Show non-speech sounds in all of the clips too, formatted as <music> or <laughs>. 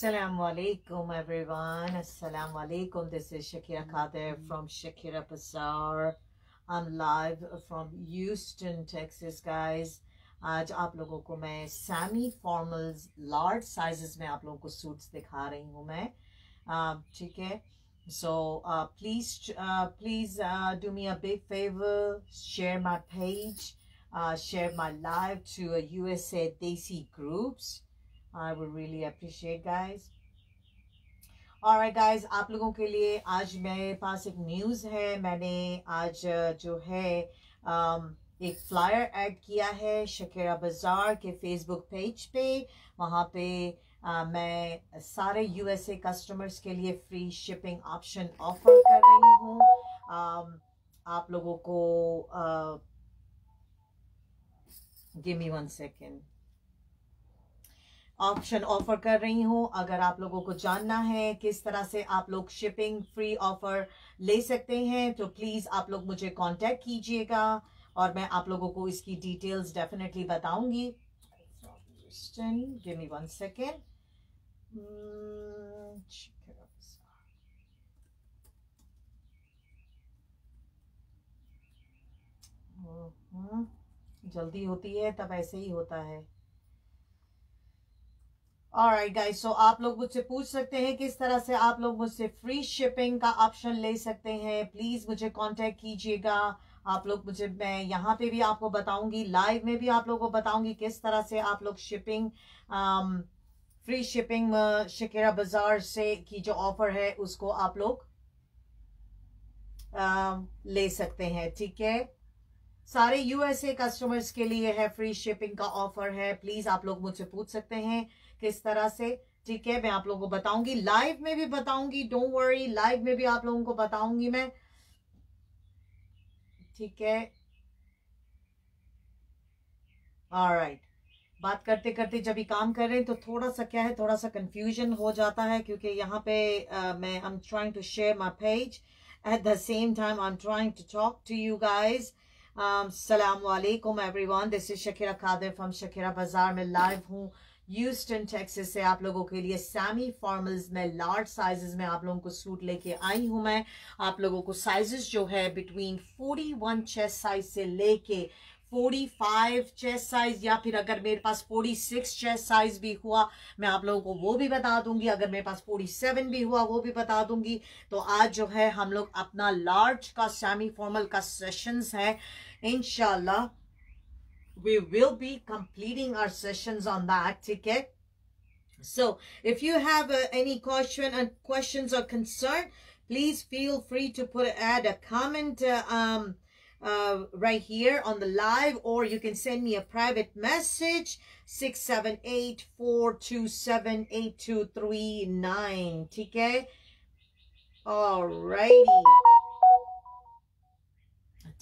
Assalamu alaikum everyone. Assalamu alaikum. This is Shakira Kader from Shakira Bazaar. I'm live from Houston, Texas, guys. आज आप लोगों को मैं semi formals, large sizes में आप लोगों को suits दिखा रही हूँ मैं. ठीक है. So please please do me a big favor. Share my page. share my live to USA Desi groups. I would really appreciate guys. और गाइज आप लोगों के लिए आज मेरे पास एक न्यूज़ है मैंने आज जो है एक फ्लायर ऐड किया है शकेरा बाज़ार के फेसबुक पेज पे वहाँ पे आ, मैं सारे यूएसए कस्टमर्स के लिए फ्री शिपिंग ऑप्शन ऑफर कर रही हूँ आप लोगों को give me one second option offer कर रही हूँ अगर आप लोगों को जानना है किस तरह से आप लोग शिपिंग फ्री ऑफर ले सकते हैं तो प्लीज़ आप लोग मुझे कांटेक्ट कीजिएगा और मैं आप लोगों को इसकी डिटेल्स डेफिनेटली बताऊंगी गिव मी वन सेकेंड जल्दी होती है तब ऐसे ही होता है और गाइस सो आप लोग मुझसे पूछ सकते हैं किस तरह से आप लोग मुझसे फ्री शिपिंग का ऑप्शन ले सकते हैं प्लीज मुझे कांटेक्ट कीजिएगा आप लोग मुझे मैं यहाँ पे भी आपको बताऊंगी लाइव में भी आप लोगों को बताऊंगी किस तरह से आप लोग शिपिंग आम, फ्री शिपिंग शिकेरा बाजार से की जो ऑफर है उसको आप लोग आ, um, ले सकते हैं ठीक है सारे यूएसए कस्टमर्स के लिए है फ्री शिपिंग का ऑफर है प्लीज आप लोग मुझसे पूछ सकते हैं किस तरह से ठीक है मैं आप लोगों को बताऊंगी लाइव में भी बताऊंगी डोंट वरी लाइव में भी आप लोगों को बताऊंगी मैं ठीक है राइट बात करते करते जब भी काम कर रहे हैं तो थोड़ा सा क्या है थोड़ा सा कंफ्यूजन हो जाता है क्योंकि यहाँ पे uh, मैं I am trying to share my page at the same time I am trying to talk to you guys सलाम वालेकुम everyone this is Shakira Qadir from Shakira Bazaar में लाइव हूँ यूस्टन टेक्सिस से आप लोगों के लिए सेमी फॉर्मल्स में लार्ज साइजेस में आप लोगों को सूट लेके आई हूँ मैं आप लोगों को साइजेस जो है बिटवीन 41 चेस्ट साइज से लेके 45 चेस्ट साइज या फिर अगर मेरे पास 46 चेस्ट साइज भी हुआ मैं आप लोगों को वो भी बता दूंगी अगर मेरे पास 47 भी हुआ वो भी बता दूंगी तो आज जो है हम लोग अपना लार्ज का सेमी फॉर्मल का सेशंस है इनशाला we will be completing our sessions on that okay so if you have uh, any question and uh, questions or concern please feel free to put add a comment uh, um, uh, right here on the live or you can send me a private message six seven eight four two seven eight two three nine, tk all okay alrighty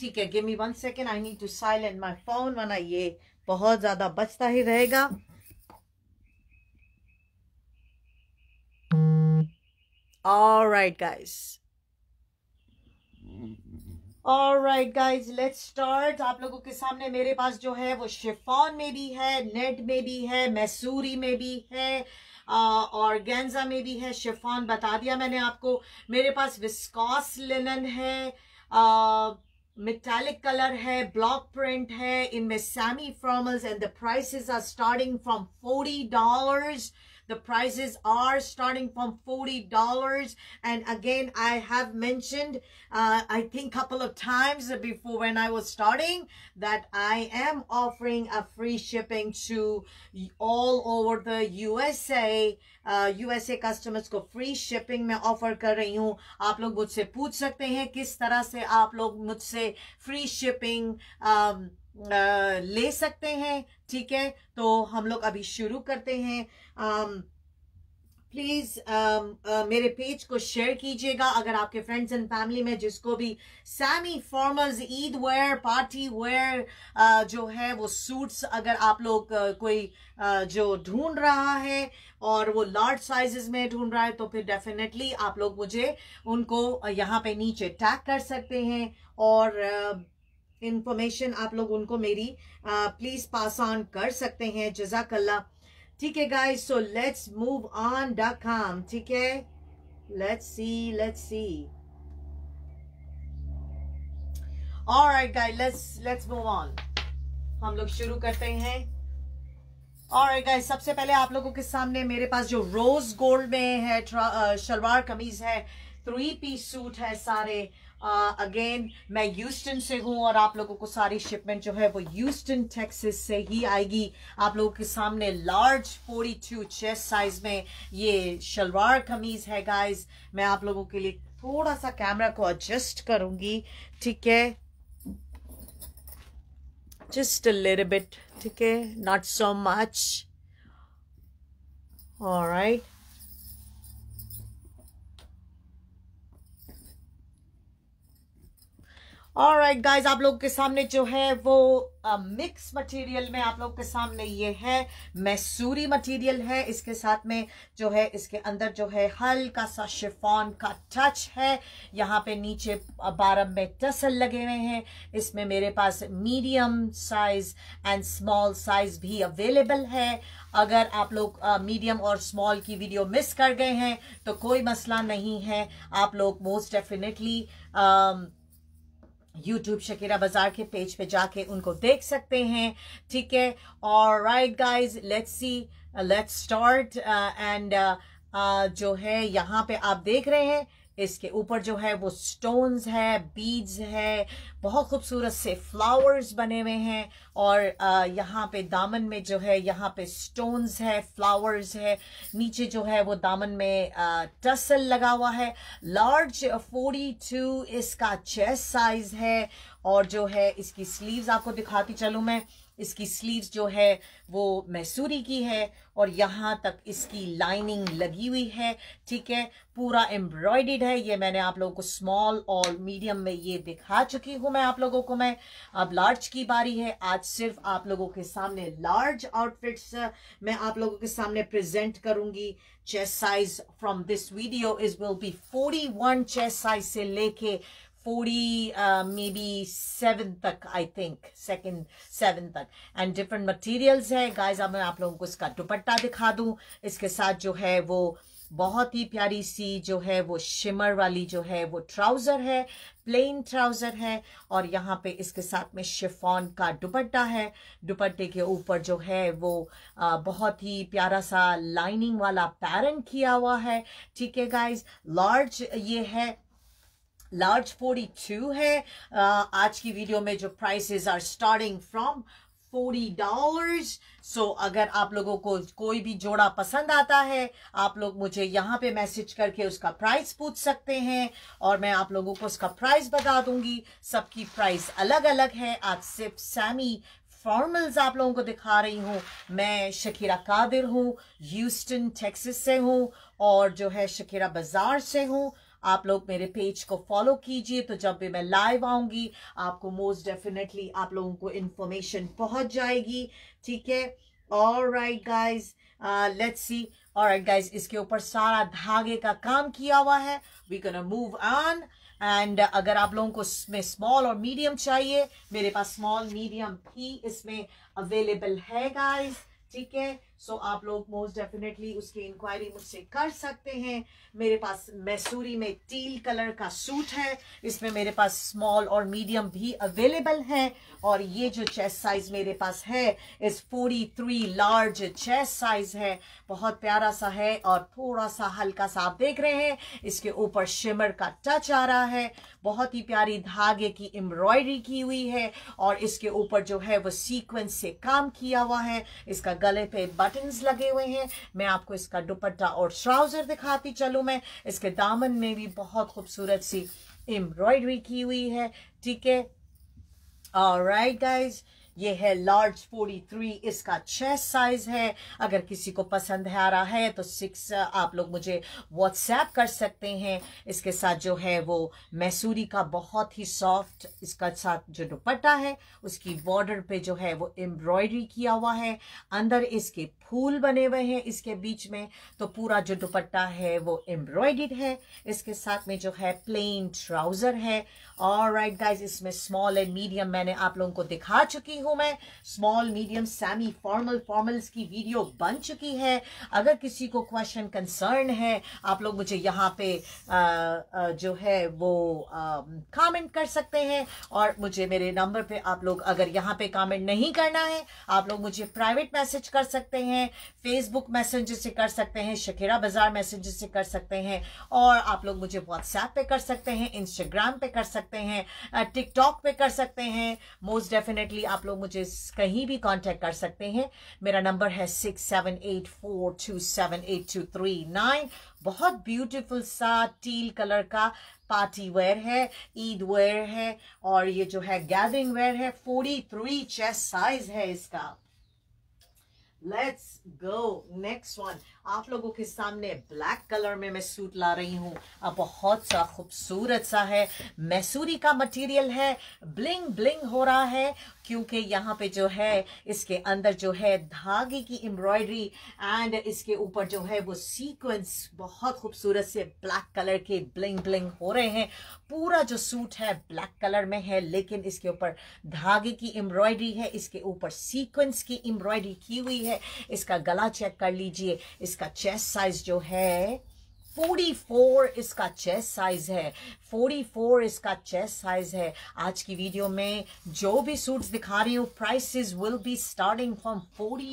ठीक है give me one second I need to silent my phone वरना ये बहुत ज़्यादा बचता ही रहेगा all right guys all right guys let's start आप लोगों के सामने मेरे पास जो है वो शिफॉन में भी है नेट में भी है मैसूरी में भी है और गेंजा में भी है शिफॉन बता दिया मैंने आपको मेरे पास विस्कॉस लिनन है आ, metallic color hai, block print hai, in semi formals and the prices are starting from $40 the prices are starting from $40. And again, I have mentioned, uh, I think couple of times before when I was starting that I am offering a free shipping to all over the USA. USA uh, customers को free shipping में offer कर रही हूँ आप लोग मुझसे पूछ सकते हैं किस तरह से आप लोग मुझसे free shipping um, ले सकते हैं ठीक है तो हम लोग अभी शुरू करते हैं आम, प्लीज़ मेरे पेज को शेयर कीजिएगा अगर आपके फ्रेंड्स एंड फैमिली में जिसको भी semi formals Eid wear party wear जो है वो सूट्स अगर आप लोग uh, कोई जो ढूंढ रहा है और वो लार्ज साइजेस में ढूंढ रहा है तो फिर डेफिनेटली आप लोग मुझे उनको यहाँ पे नीचे टैग कर सकते हैं और इंफॉर्मेशन आप लोग उनको मेरी प्लीज पास ऑन कर सकते हैं जजाकल्ला ठीक है guys so let's move on डा काम ठीक है let's see let's see All right, guys, let's let's move on. हम लोग शुरू करते हैं और गाइस सबसे पहले आप लोगों के सामने मेरे पास जो रोज गोल्ड में है शलवार कमीज है थ्री पीस सूट है सारे अगेन uh, मैं यूस्टन से हूँ और आप लोगों को सारी शिपमेंट जो है वो यूस्टन टेक्सिस से ही आएगी आप लोगों के सामने large forty two chest size में ये शलवार कमीज है गाइज मैं आप लोगों के लिए थोड़ा सा कैमरा को एडजस्ट करूंगी ठीक है जस्ट अ बिट ठीक है not so much right all right guys आप लोग के सामने जो है वो मिक्स uh, मटेरियल में आप लोग के सामने ये है मैसूरी मटेरियल है इसके साथ में जो है इसके अंदर जो है हल्का सा शिफॉन का टच है यहाँ पे नीचे uh, बारम में टसल लगे हुए हैं इसमें मेरे पास medium size and small size भी अवेलेबल है अगर आप लोग मीडियम uh, और स्मॉल की वीडियो मिस कर गए हैं तो कोई मसला नहीं है आप लोग मोस्ट डेफिनेटली यूट्यूब शकीरा बाजार के पेज पे जाके उनको देख सकते हैं ठीक है और right guys let's see let's start and जो है यहाँ पे आप देख रहे हैं इसके ऊपर जो है वो स्टोन्स है बीड्स है बहुत खूबसूरत से फ्लावर्स बने हुए हैं और यहाँ पे दामन में जो है यहाँ पे स्टोन्स है फ्लावर्स है नीचे जो है वो दामन में टसल लगा हुआ है लार्ज फोर्टी टू इसका चेस्ट साइज है और जो है इसकी स्लीव्स आपको दिखाती चलूँ मैं इसकी स्लीव्स जो है वो मैसूरी की है और यहाँ तक इसकी लाइनिंग लगी हुई है ठीक है पूरा एम्ब्रॉयडेड है ये मैंने आप लोगों को स्मॉल और मीडियम में ये दिखा चुकी हूँ मैं आप लोगों को मैं अब लार्ज की बारी है आज सिर्फ आप लोगों के सामने लार्ज आउटफिट्स मैं आप लोगों के सामने प्रेजेंट करूंगी chest size from this video is will be one chest size से लेके 40 uh, maybe 7 तक आई थिंक सेकेंड सेवन तक एंड डिफरेंट मटेरियल्स है guys अब मैं आप लोगों को इसका दुपट्टा दिखा दूँ इसके साथ जो है वो बहुत ही प्यारी सी जो है वो शिमर वाली जो है वो ट्राउज़र है प्लेन ट्राउज़र है और यहाँ पे इसके साथ में शिफॉन का दुपट्टा है दुपट्टे के ऊपर जो है वो आ, बहुत ही प्यारा सा लाइनिंग वाला पैरन किया हुआ है ठीक है गाइज लार्ज ये है लार्ज 42 है uh, आज की वीडियो में जो prices are starting from forty dollars so अगर आप लोगों को कोई भी जोड़ा पसंद आता है आप लोग मुझे यहाँ पे मैसेज करके उसका प्राइस पूछ सकते हैं और मैं आप लोगों को उसका प्राइस बता दूंगी सबकी प्राइस अलग अलग है आज सिर्फ सैमी फॉर्मल्स आप लोगों को दिखा रही हूँ मैं शकीरा कादिर हूँ ह्यूस्टन टेक्सिस से हूँ और जो है शकीरा बाजार से हूँ आप लोग मेरे पेज को फॉलो कीजिए तो जब भी मैं लाइव आऊंगी आपको मोस्ट डेफिनेटली आप लोगों को इन्फॉर्मेशन पहुंच जाएगी ठीक है और राइट गाइज लेट्स सी और राइट गाइज इसके ऊपर सारा धागे का काम किया हुआ है we can move on and अगर आप लोगों को इसमें स्मॉल और मीडियम चाहिए मेरे पास स्मॉल मीडियम भी इसमें अवेलेबल है गाइज ठीक है सो so, आप लोग मोस्ट डेफिनेटली उसकी इंक्वायरी मुझसे कर सकते हैं मेरे पास मैसूरी में टील कलर का सूट है इसमें मेरे पास स्मॉल और मीडियम भी अवेलेबल है और ये जो चेस्ट साइज मेरे पास है इस forty three large chest size है बहुत प्यारा सा है और थोड़ा सा हल्का सा आप देख रहे हैं इसके ऊपर शिमर का टच आ रहा है बहुत ही प्यारी धागे की एम्ब्रॉयडरी की हुई है और इसके ऊपर जो है वो सीक्वेंस से काम किया हुआ है इसका गले पे बटन लगे हुए हैं मैं आपको इसका दुपट्टा और ट्राउजर दिखाती चलू मैं इसके दामन में भी बहुत खूबसूरत सी एम्ब्रॉयडरी की हुई है ठीक है और राइट गाइज ये है लार्ज 43 इसका छः साइज़ है अगर किसी को पसंद आ रहा है तो सिक्स uh, आप लोग मुझे व्हाट्सएप कर सकते हैं इसके साथ जो है वो मैसूरी का बहुत ही सॉफ्ट इसका साथ जो दुपट्टा है उसकी बॉर्डर पे जो है वो एम्ब्रॉयडरी किया हुआ है अंदर इसके फूल बने हुए हैं इसके बीच में तो पूरा जो दुपट्टा है वो एम्ब्रॉयडेड है इसके साथ में जो है प्लेन ट्राउजर है और राइट गाइज इसमें स्मॉल एंड मीडियम मैंने आप लोगों को दिखा चुकी हूं मैं small medium semi formal formals की वीडियो बन चुकी है अगर किसी को क्वेश्चन कंसर्न है आप लोग मुझे यहाँ पे आ, आ, जो है वो कॉमेंट कर सकते हैं और मुझे मेरे नंबर पे आप लोग अगर यहाँ पे कॉमेंट नहीं करना है आप लोग मुझे प्राइवेट मैसेज कर सकते हैं हैं फेसबुक मैसेंजर से कर सकते हैं शखेरा बाज़ार मैसेंजर से कर सकते हैं और आप लोग मुझे व्हाट्सएप पे कर सकते हैं इंस्टाग्राम पे कर सकते हैं टिकटॉक पे कर सकते हैं मोस्ट डेफिनेटली आप लोग मुझे कहीं भी कांटेक्ट कर सकते हैं मेरा नंबर है six seven eight four two seven eight two three nine बहुत ब्यूटीफुल सा टील कलर का पार्टी वेयर है ईद वेयर है और ये जो है गैदरिंग वेयर है फोर्टी थ्री चेस्ट साइज है इसका लेट्स गो नेक्स्ट वन आप लोगों के सामने ब्लैक कलर में मैं सूट ला रही हूँ बहुत सा खूबसूरत सा है मैसूरी का मटेरियल है ब्लिंग ब्लिंग हो रहा है क्योंकि यहाँ पे जो है इसके अंदर जो है धागे की एम्ब्रॉयडरी एंड इसके ऊपर जो है वो सीक्वेंस बहुत खूबसूरत से ब्लैक कलर के ब्लिंग ब्लिंग हो रहे हैं पूरा जो सूट है ब्लैक कलर में है लेकिन इसके ऊपर धागे की एम्ब्रॉयडरी है इसके ऊपर सीक्वेंस की एम्ब्रॉयडरी की हुई है इसका गला चेक कर लीजिए इसका चेस्ट साइज जो है 44 इसका चेस्ट साइज है 44 इसका चेस्ट साइज है आज की वीडियो में जो भी सूट्स दिखा रही हूँ prices will be starting from 40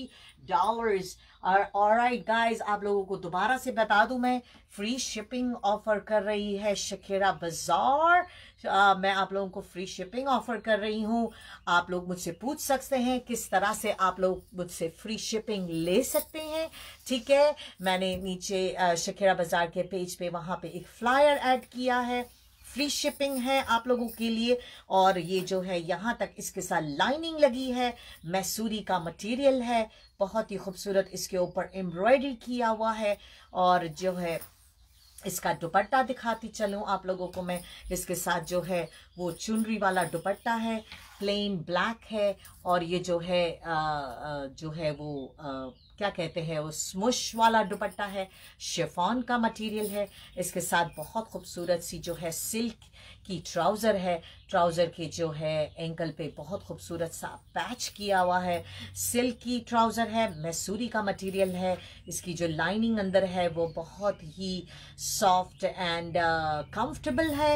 dollars और ऑलराइट गाइस आप लोगों को दोबारा से बता दूं मैं फ्री शिपिंग ऑफर कर रही है शखेरा बाजार आ, मैं आप लोगों को फ्री शिपिंग ऑफर कर रही हूँ आप लोग मुझसे पूछ सकते हैं किस तरह से आप लोग मुझसे फ्री शिपिंग ले सकते हैं ठीक है मैंने नीचे शखेरा बाज़ार के पेज पे वहाँ पे एक फ्लायर ऐड किया है फ्री शिपिंग है आप लोगों के लिए और ये जो है यहाँ तक इसके साथ लाइनिंग लगी है मैसूरी का मटेरियल है बहुत ही खूबसूरत इसके ऊपर एम्ब्रॉयडरी किया हुआ है और जो है इसका दुपट्टा दिखाती चलूँ आप लोगों को मैं इसके साथ जो है वो चुनरी वाला दुपट्टा है प्लेन ब्लैक है और ये जो है आ, आ, जो है वो आ, क्या कहते हैं वो स्मुश वाला दुपट्टा है शेफॉन का मटेरियल है इसके साथ बहुत खूबसूरत सी जो है सिल्क की ट्राउज़र है ट्राउज़र के जो है एंकल पे बहुत खूबसूरत सा पैच किया हुआ है सिल्क की ट्राउज़र है मैसूरी का मटेरियल है इसकी जो लाइनिंग अंदर है वो बहुत ही सॉफ्ट एंड कंफर्टेबल है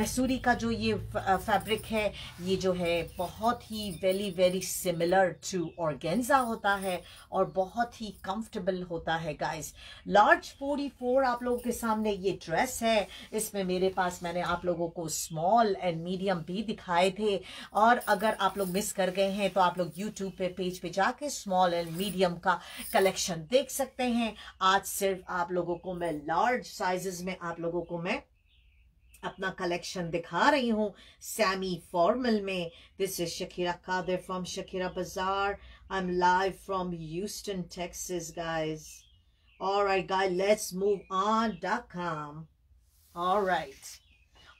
मैसूरी का जो ये फैब्रिक है ये जो है बहुत ही very very similar to organza होता है और बहुत ही कंफर्टेबल होता है गाइस लार्ज फोर्टी आप लोगों के सामने ये ड्रेस है इसमें मेरे पास मैंने आप लोगों को स्मॉल एंड मीडियम भी दिखाए थे और अगर आप लोग मिस कर गए हैं तो आप लोग यूट्यूब पे पेज पे जाके स्मॉल एंड मीडियम का कलेक्शन देख सकते हैं आज सिर्फ आप लोगों को मैं लार्ज साइजेस में आप लोगों को मैं अपना कलेक्शन दिखा रही हूँ सेमी फॉर्मल में this is Shakira Qadir from Shakira Bazaar I am live from Houston Texas guys All right, guys, let's move on. Dot com. All right.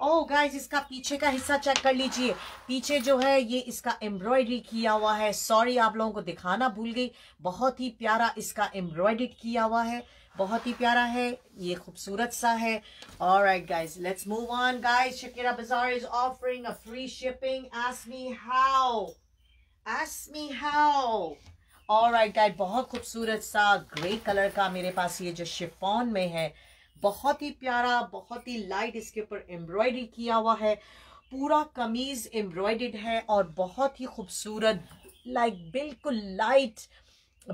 Oh oh, guys इसका पीछे का हिस्सा चेक कर लीजिए पीछे जो है ये इसका एम्ब्रॉयडरी किया हुआ है सॉरी आप लोगों को दिखाना भूल गई बहुत ही प्यारा इसका एम्ब्रॉयडरी किया हुआ है बहुत ही प्यारा है ये खूबसूरत सा है और right guys let's move on guys Shakira Bazaar is offering a free shipping ask me how ask me how all right guys बहुत खूबसूरत सा ग्रे कलर का मेरे पास ये जो शिफॉन में है बहुत ही प्यारा बहुत ही लाइट इसके ऊपर एम्ब्रॉयडरी किया हुआ है पूरा कमीज एम्ब्रॉयडेड है और बहुत ही खूबसूरत लाइक बिल्कुल लाइट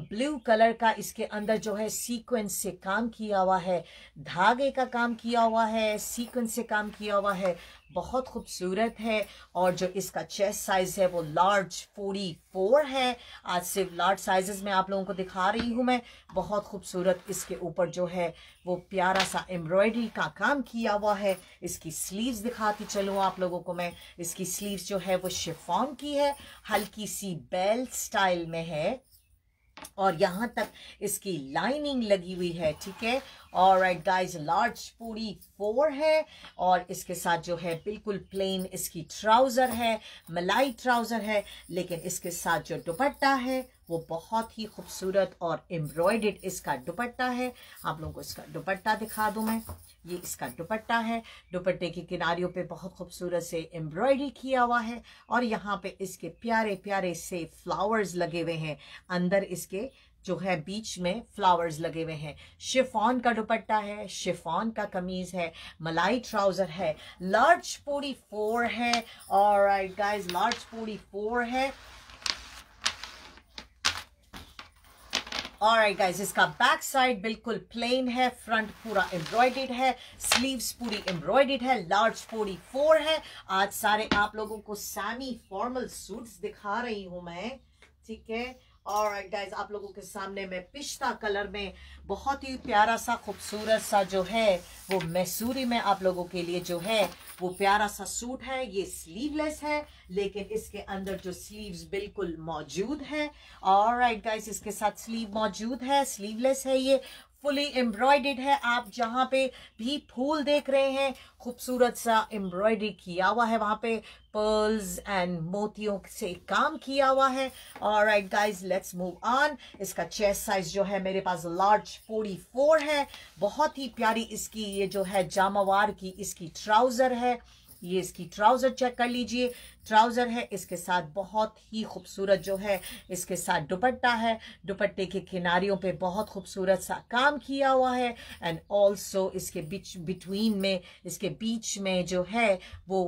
ब्लू कलर का इसके अंदर जो है सीक्वेंस से काम किया हुआ है धागे का काम किया हुआ है सीक्वेंस से काम किया हुआ है बहुत खूबसूरत है और जो इसका चेस्ट साइज है वो लार्ज 44 है आज सिर्फ लार्ज साइजेस में आप लोगों को दिखा रही हूँ मैं बहुत खूबसूरत इसके ऊपर जो है वो प्यारा सा एम्ब्रॉयडरी का काम किया हुआ है इसकी स्लीव्स दिखाती चलूँ आप लोगों को मैं इसकी स्लीव्स जो है वो शिफॉन की है हल्की सी बेल्ट स्टाइल में है और यहाँ तक इसकी लाइनिंग लगी हुई है ठीक है और right guys large forty four है और इसके साथ जो है बिल्कुल प्लेन इसकी ट्राउज़र है मलाई ट्राउज़र है लेकिन इसके साथ जो दुपट्टा है वो बहुत ही खूबसूरत और एम्ब्रॉयड इसका दुपट्टा है आप लोगों को इसका दुपट्टा दिखा दूँ मैं ये इसका दुपट्टा है दुपट्टे की किनारियों पे बहुत खूबसूरत से एम्ब्रॉयडरी किया हुआ है और यहाँ पे इसके प्यारे प्यारे से फ्लावर्स लगे हुए हैं अंदर इसके जो है बीच में फ्लावर्स लगे हुए हैं शिफॉन का दुपट्टा है शिफॉन का कमीज है मलाई ट्राउजर है लार्ज पूरी फोर है और गाइस लार्ज पूरी फोर है और आई गाइज इसका बैक साइड बिल्कुल प्लेन है फ्रंट पूरा एम्ब्रॉयडेड है स्लीव्स पूरी एम्ब्रॉयडेड है लार्ज फोर्टी फोर है आज सारे आप लोगों को सैमी फॉर्मल सूट्स दिखा रही हूँ मैं ठीक है और गाइज आप लोगों के सामने मैं पिस्ता कलर में बहुत ही प्यारा सा खूबसूरत सा जो है वो मैसूरी में आप लोगों के लिए जो है वो प्यारा सा सूट है ये स्लीवलेस है लेकिन इसके अंदर जो स्लीव्स बिल्कुल मौजूद है और राइट गाइस इसके साथ स्लीव मौजूद है स्लीवलेस है ये फुली एम्ब्रॉयडेड है आप जहाँ पे भी फूल देख रहे हैं खूबसूरत सा एम्ब्रॉयडरी किया हुआ है वहाँ पे पर्ल्स एंड मोतियों से काम किया हुआ है और right guys let's move on इसका चेस्ट साइज जो है मेरे पास लार्ज 44 फोर है बहुत ही प्यारी इसकी ये जो है जामावार की इसकी ट्राउज़र है ये इसकी ट्राउज़र चेक कर लीजिए ट्राउज़र है इसके साथ बहुत ही खूबसूरत जो है इसके साथ दुपट्टा है दुपट्टे के किनारियों पे बहुत खूबसूरत सा काम किया हुआ है एंड ऑल्सो इसके बीच बिटवीन में इसके बीच में जो है वो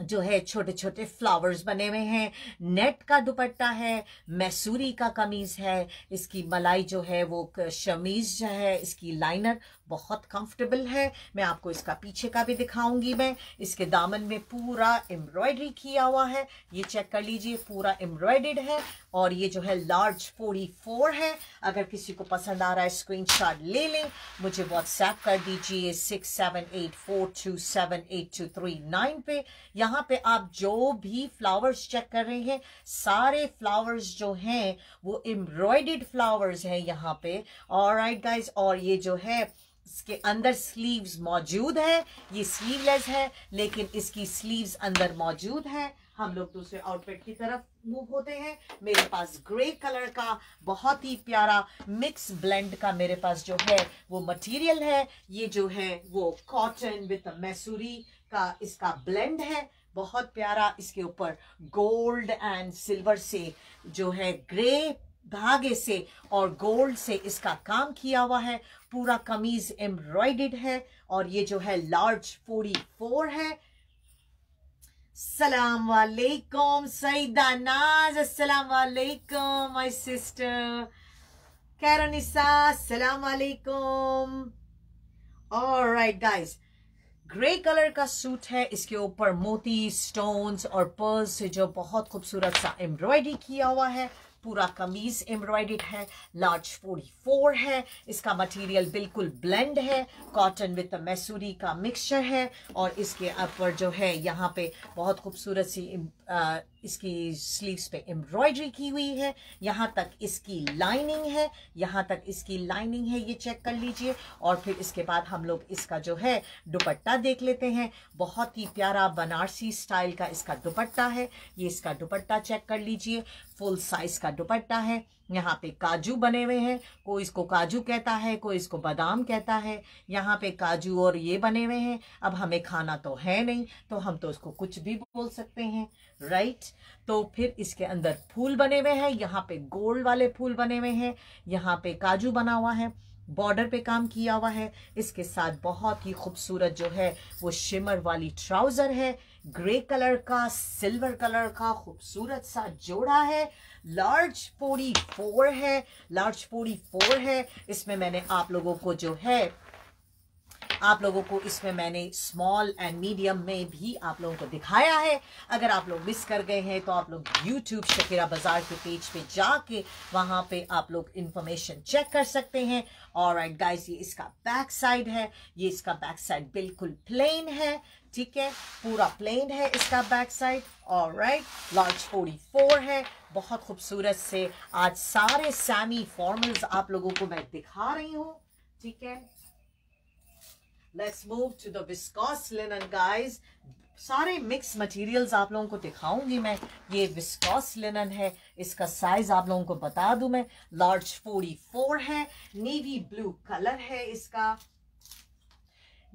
जो है छोटे छोटे फ्लावर्स बने हुए हैं नेट का दुपट्टा है मैसूरी का कमीज़ है इसकी मलाई जो है वो शमीज़ जो है इसकी लाइनर बहुत कंफर्टेबल है मैं आपको इसका पीछे का भी दिखाऊंगी मैं इसके दामन में पूरा एम्ब्रॉयडरी किया हुआ है ये चेक कर लीजिए पूरा एम्ब्रॉयडेड है और ये जो है लार्ज 44 है अगर किसी को पसंद आ रहा है स्क्रीनशॉट ले लें मुझे व्हाट्सएप कर दीजिए six seven eight four two seven eight two three nine पे यहाँ पे आप जो भी फ्लावर्स चेक कर रहे हैं सारे फ्लावर्स जो हैं वो एम्ब्रॉयडेड फ्लावर्स हैं यहाँ पे और गाइस और ये जो है इसके अंदर स्लीव्स मौजूद है ये स्लीवलेस है लेकिन इसकी स्लीव्स अंदर मौजूद है हम लोग दूसरे आउटफिट की तरफ मूव होते हैं मेरे पास ग्रे कलर का बहुत ही प्यारा मिक्स ब्लेंड का मेरे पास जो है वो मटेरियल है ये जो है वो कॉटन विथ मैसूरी का इसका ब्लेंड है बहुत प्यारा इसके ऊपर गोल्ड एंड सिल्वर से जो है ग्रे धागे से और गोल्ड से इसका काम किया हुआ है पूरा कमीज एम्ब्रॉयडेड है और ये जो है लार्ज फोर्टी फोर है सलाम वालेकुम सईदा नाज अस्सलाम वालेकुम माय सिस्टर कैरोनिसा सलाम वालेकुम ऑलराइट गाइस ग्रे कलर का सूट है इसके ऊपर मोती स्टोन्स और पर्स से जो बहुत खूबसूरत सा एम्ब्रॉयडरी किया हुआ है पूरा कमीज एम्ब्रॉयडेड है लार्ज 44 है इसका मटेरियल बिल्कुल ब्लेंड है कॉटन विथ मैसूरी का मिक्सचर है और इसके ऊपर जो है यहाँ पे बहुत खूबसूरत सी आ, इसकी स्लीव्स पे एम्ब्रॉयडरी की हुई है यहाँ तक इसकी लाइनिंग है यहाँ तक इसकी लाइनिंग है ये चेक कर लीजिए और फिर इसके बाद हम लोग इसका जो है दुपट्टा देख लेते हैं बहुत ही प्यारा बनारसी स्टाइल का इसका दुपट्टा है ये इसका दुपट्टा चेक कर लीजिए फुल साइज का दुपट्टा है यहाँ पे काजू बने हुए हैं कोई इसको काजू कहता है कोई इसको बादाम कहता है यहाँ पे काजू और ये बने हुए हैं अब हमें खाना तो है नहीं तो हम तो इसको कुछ भी बोल सकते हैं राइट right? तो फिर इसके अंदर फूल बने हुए हैं यहाँ पे गोल्ड वाले फूल बने हुए हैं यहाँ पे काजू बना हुआ है बॉर्डर पे काम किया हुआ है इसके साथ बहुत ही खूबसूरत जो है वो शिमर वाली ट्राउजर है ग्रे कलर का सिल्वर कलर का खूबसूरत सा जोड़ा है लार्ज पोड़ी फोर है लार्ज पोड़ी फोर है इसमें मैंने आप लोगों को जो है आप लोगों को इसमें मैंने स्मॉल एंड मीडियम में भी आप लोगों को दिखाया है अगर आप लोग मिस कर गए हैं तो आप लोग यूट्यूब शकीरा बाज़ार के पेज पे जाके वहाँ पे आप लोग इन्फॉर्मेशन चेक कर सकते हैं और राइट गाइज ये इसका बैक साइड है ये इसका बैक साइड बिल्कुल प्लेन है ठीक है पूरा प्लेन है इसका back side all right large four है बहुत खूबसूरत से आज सारे सैमी फॉर्मल्स आप लोगों को मैं दिखा रही हूँ ठीक है let's move to the viscose linen guys सारे मिक्स मटेरियल्स आप लोगों को दिखाऊंगी मैं ये विस्कॉस लिनन है इसका साइज आप लोगों को बता दूं मैं लार्ज 44 है नेवी ब्लू कलर है इसका